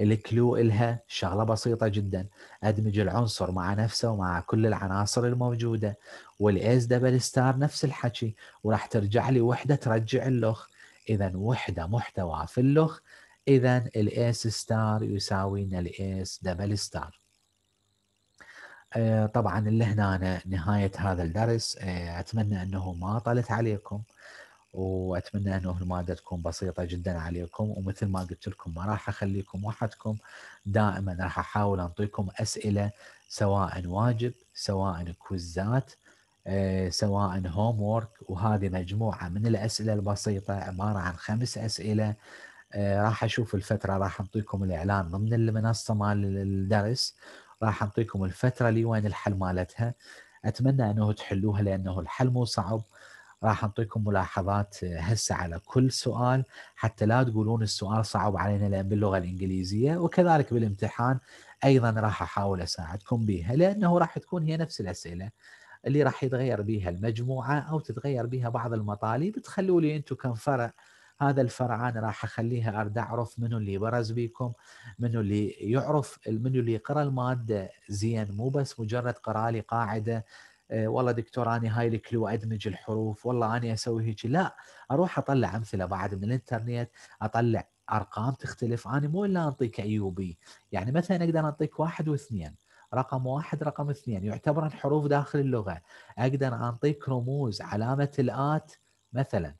[SPEAKER 1] الكلو الها شغله بسيطه جدا ادمج العنصر مع نفسه ومع كل العناصر الموجوده والاس دبل ستار نفس الحكي وراح ترجع لي وحده ترجع اللخ اذا وحده محتوى في اللخ اذا الاس ستار يساوي لنا الاس دبل ستار آه، طبعا اللي هنا نهاية هذا الدرس آه، أتمنى أنه ما طالت عليكم وأتمنى أنه المادة تكون بسيطة جدا عليكم ومثل ما قلت لكم ما راح أخليكم وحدكم دائما راح أحاول أنطيكم أسئلة سواء واجب سواء كوزات آه، سواء هوم وورك وهذه مجموعة من الأسئلة البسيطة عبارة عن خمس أسئلة راح أشوف الفترة راح أعطيكم الإعلان ضمن المنصة مال الدرس راح أعطيكم الفترة اللي وين الحل مالتها أتمنى أنه تحلوها لأنه الحل مو صعب راح أعطيكم ملاحظات هسه على كل سؤال حتى لا تقولون السؤال صعب علينا لأن باللغة الإنجليزية وكذلك بالامتحان أيضا راح أحاول أساعدكم بها لأنه راح تكون هي نفس الأسئلة اللي راح يتغير بها المجموعة أو تتغير بها بعض المطالب تخلوا لي أنتم كم فرق هذا الفرع انا راح اخليها ارد اعرف منو اللي برز بيكم منو اللي يعرف منو اللي يقرا الماده زين مو بس مجرد قرا لي قاعده آه، والله دكتور اني هاي الكلو ادمج الحروف والله اني اسوي هيك لا اروح اطلع امثله بعد من الانترنت اطلع ارقام تختلف انا مو الا اعطيك ايوبي يعني مثلا اقدر اعطيك واحد واثنين رقم واحد رقم اثنين يعتبرن حروف داخل اللغه اقدر اعطيك رموز علامه الات مثلا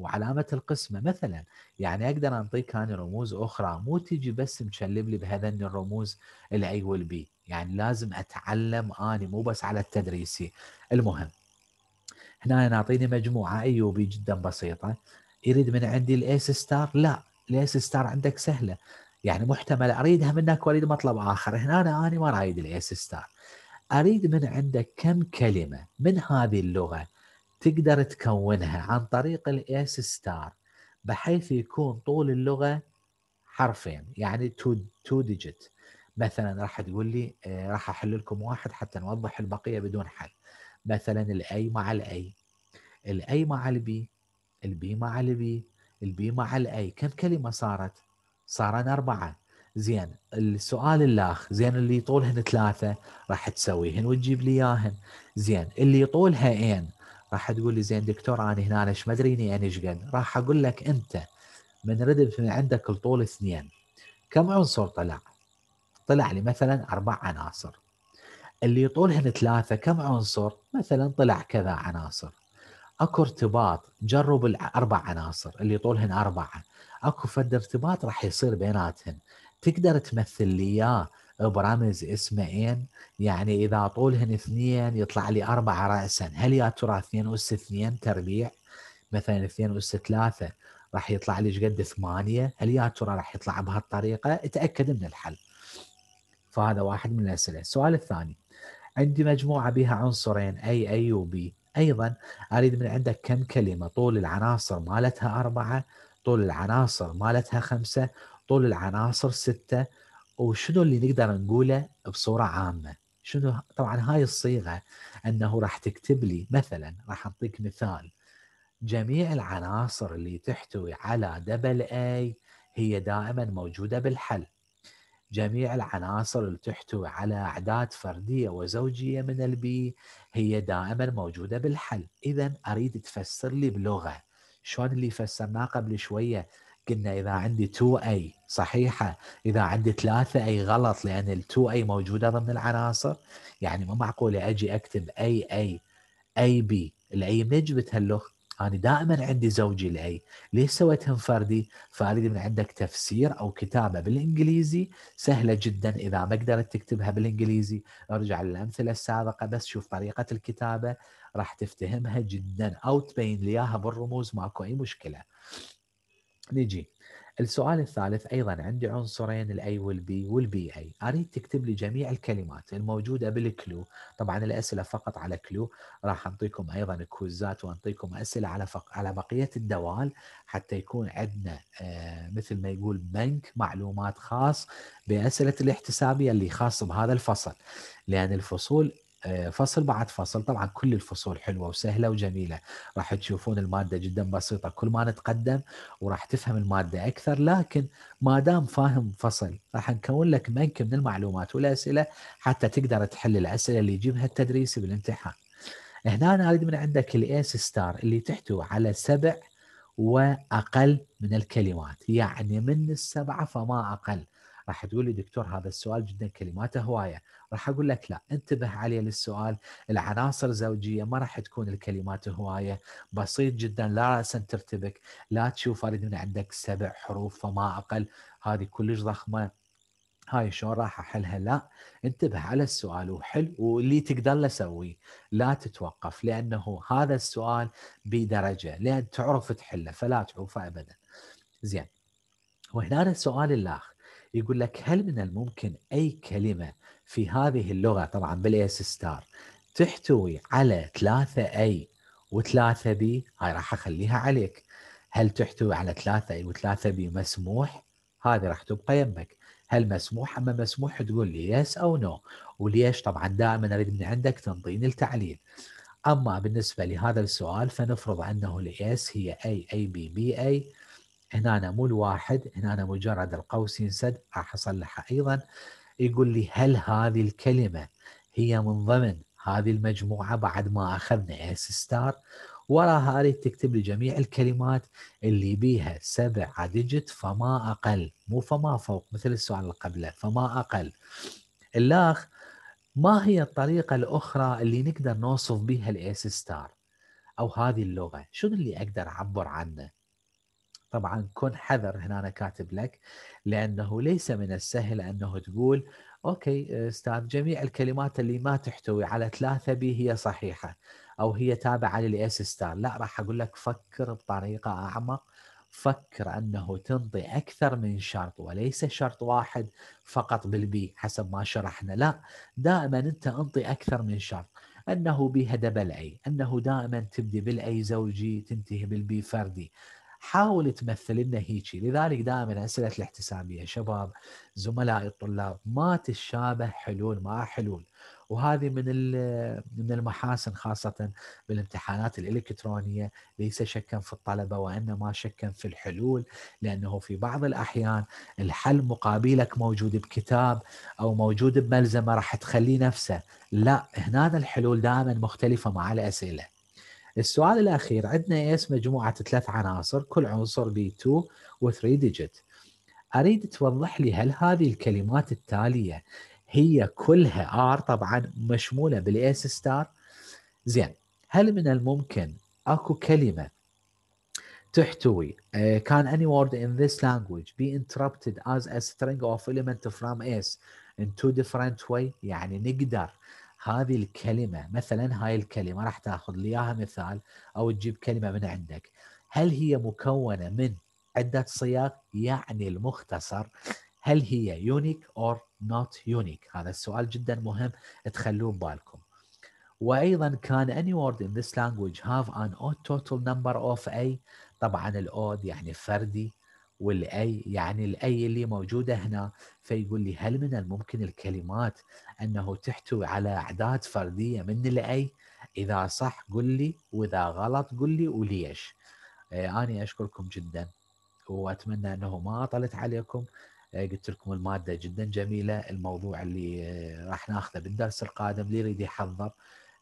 [SPEAKER 1] وعلامة القسمة مثلا يعني أقدر أنطيك أنا رموز أخرى مو تجي بس مشلب لي بهذن الرموز الأي والبي يعني لازم أتعلم أنا مو بس على التدريسي المهم هنا نعطيني مجموعة أي وبي جدا بسيطة يريد من عندي الأيس ستار لا الأيس ستار عندك سهلة يعني محتمل أريدها منك وأريد مطلب آخر هنا أنا أنا ما رايد الأيس ستار أريد من عندك كم كلمة من هذه اللغة تقدر تكونها عن طريق الاس ستار بحيث يكون طول اللغه حرفين يعني تو تو ديجيت مثلا راح تقول لي آه، راح احل لكم واحد حتى نوضح البقيه بدون حل مثلا الاي مع الاي الاي مع البي البي مع البي البي مع الاي كم كلمه صارت صارن اربعه زين السؤال الاخ زين اللي يطولهن ثلاثه راح تسويهن وتجيب لي اياهن زين اللي يطولها ان راح تقول لي زين دكتور انا هنا ايش ما ادريني انا ايش قد راح اقول لك انت من ردف من عندك الطول اثنين كم عنصر طلع؟ طلع لي مثلا اربع عناصر اللي طولهن ثلاثه كم عنصر؟ مثلا طلع كذا عناصر اكو ارتباط جرب الاربع عناصر اللي طولهن اربعه اكو فد ارتباط راح يصير بيناتهن تقدر تمثل لي اياه برامج اسمين يعني اذا طولهن اثنين يطلع لي اربعه راسا هل يا ترى اثنين اس اثنين تربيع مثلا اثنين اس ثلاثه راح يطلع لي قد ثمانيه هل يا ترى راح يطلع بهالطريقه اتاكد من الحل فهذا واحد من الاسئله السؤال الثاني عندي مجموعه بها عنصرين اي اي وبي ايضا اريد من عندك كم كلمه طول العناصر مالتها اربعه طول العناصر مالتها خمسه طول العناصر سته وشنو اللي نقدر نقوله بصوره عامه شنو طبعا هاي الصيغه انه راح تكتب لي مثلا راح اعطيك مثال جميع العناصر اللي تحتوي على دبل اي هي دائما موجوده بالحل جميع العناصر اللي تحتوي على اعداد فرديه وزوجيه من البي هي دائما موجوده بالحل اذا اريد تفسر لي بلغه شلون اللي فسرناه قبل شويه قلنا اذا عندي 2 اي صحيحة إذا عندي ثلاثة أي غلط لأن التو أي موجودة ضمن العناصر يعني مو معقولة أجي أكتب أي أي أي بي الأي من جبتها هاللغة أنا دائما عندي زوجي الأي ليش سويتهم فردي فأريد من عندك تفسير أو كتابة بالإنجليزي سهلة جدا إذا ما قدرت تكتبها بالإنجليزي ارجع للأمثلة السابقة بس شوف طريقة الكتابة راح تفتهمها جدا أو تبين لياها بالرموز ماكو أي مشكلة نجي السؤال الثالث أيضا عندي عنصرين الأي والبي والبي أي أريد تكتب لي جميع الكلمات الموجودة بالكلو طبعا الأسئلة فقط على كلو راح أعطيكم أيضا كوزات وأعطيكم أسئلة على فق... على بقية الدوال حتى يكون عندنا آه، مثل ما يقول بنك معلومات خاص بأسئلة الاحتسابية اللي خاص بهذا الفصل لأن الفصول آه، فصل بعد فصل طبعا كل الفصول حلوه وسهله وجميله راح تشوفون الماده جدا بسيطه كل ما نتقدم وراح تفهم الماده اكثر لكن ما دام فاهم فصل راح نكون لك منك من المعلومات والاسئله حتى تقدر تحل الاسئله اللي يجيبها التدريسي بالامتحان هنا انا اريد من عندك الاس ستار اللي تحتوي على سبع واقل من الكلمات يعني من السبعه فما اقل راح تقول لي دكتور هذا السؤال جدا كلماته هوايه راح اقول لك لا انتبه علي للسؤال العناصر الزوجيه ما راح تكون الكلمات هوايه بسيط جدا لا راسا ترتبك لا تشوف اريد من عندك سبع حروف فما اقل هذه كلش ضخمه هاي شلون راح احلها لا انتبه على السؤال وحل واللي تقدر له سويه لا تتوقف لانه هذا السؤال بدرجه لان تعرف تحله فلا تعوفه ابدا زين وهنا السؤال الاخ يقول لك هل من الممكن اي كلمه في هذه اللغه طبعا بالاس ستار تحتوي على 3 اي و3 بي هاي راح اخليها عليك هل تحتوي على 3 اي و3 بي مسموح هذه راح تبقى يمك هل مسموح اما مسموح تقول لي يس او نو وليش طبعا دائما اريد من عندك تنظيم التعليل اما بالنسبه لهذا السؤال فنفرض انه الاس هي اي اي بي بي اي هنا أنا مو الواحد هنا أنا مجرد القوسين سد راح اصلحها ايضا يقول لي هل هذه الكلمة هي من ضمن هذه المجموعة بعد ما أخذنا S ستار وراها أريد تكتب لي جميع الكلمات اللي بيها سبع ديجت فما أقل مو فما فوق مثل السؤال اللي قبله فما أقل الأخ ما هي الطريقة الأخرى اللي نقدر نوصف بها الاس ستار أو هذه اللغة شنو اللي أقدر أعبر عنه طبعا كن حذر هنا أنا كاتب لك لأنه ليس من السهل أنه تقول أوكي آه، أستاذ جميع الكلمات اللي ما تحتوي على ثلاثة بي هي صحيحة أو هي تابعة للإس ستار لا راح أقول لك فكر بطريقة أعمق فكر أنه تنطي أكثر من شرط وليس شرط واحد فقط بالبي حسب ما شرحنا لا دائما أنت أنطي أكثر من شرط أنه بها دبل أي أنه دائما تبدي بالأي زوجي تنتهي بالبي فردي حاول تمثل لنا هيجي لذلك دائما اسئله الاحتسابيه شباب زملائي الطلاب ما تتشابه حلول مع حلول وهذه من من المحاسن خاصه بالامتحانات الالكترونيه ليس شكا في الطلبه وانما شكا في الحلول لانه في بعض الاحيان الحل مقابلك موجود بكتاب او موجود بملزمه راح تخليه نفسه لا هنا الحلول دائما مختلفه مع الاسئله السؤال الاخير عندنا اس مجموعه ثلاث عناصر كل عنصر له 2 و3 ديجيت اريد توضح لي هل هذه الكلمات التاليه هي كلها ار طبعا مشموله بالاس ستار زين هل من الممكن اكو كلمه تحتوي uh, can any word in this language be interrupted as a string of element from s in two different way يعني نقدر هذه الكلمه مثلا هاي الكلمه راح تاخذ لي اياها مثال او تجيب كلمه من عندك هل هي مكونه من عده صيغ يعني المختصر هل هي يونيك اور نوت يونيك هذا السؤال جدا مهم تخلوه ببالكم وايضا كان any word in this language have an odd total number of a طبعا الاود يعني فردي والأي يعني الأي اللي موجودة هنا فيقول لي هل من الممكن الكلمات أنه تحتوي على أعداد فردية من الأي إذا صح قل لي وإذا غلط قل لي وليش آه أنا أشكركم جدا وأتمنى أنه ما طلت عليكم آه، قلت لكم المادة جدا جميلة الموضوع اللي آه، راح ناخذه بالدرس القادم اللي يريد يحضر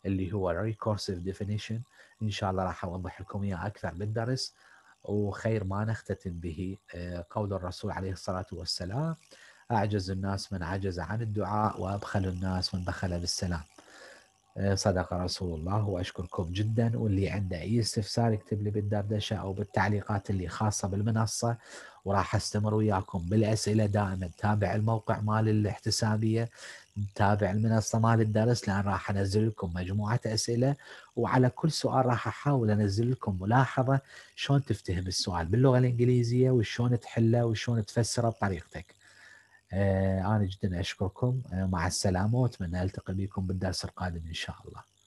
[SPEAKER 1] اللي هو Recursive Definition إن شاء الله راح أوضح لكم إياه أكثر بالدرس وخير ما نختتم به آه، قول الرسول عليه الصلاة والسلام أعجز الناس من عجز عن الدعاء وأبخل الناس من بخل بالسلام آه، صدق رسول الله وأشكركم جدا واللي عنده أي استفسار يكتب لي بالدردشة أو بالتعليقات اللي خاصة بالمنصة وراح أستمر وياكم بالأسئلة دائما تابع الموقع مال الاحتسابية متابع المنصه مال الدرس لان راح انزل لكم مجموعه اسئله وعلى كل سؤال راح احاول انزل لكم ملاحظه شلون تفتهم السؤال باللغه الانجليزيه وشلون تحله وشلون تفسره بطريقتك. آه، انا جدا اشكركم آه، مع السلامه واتمنى التقي بكم بالدرس القادم ان شاء الله.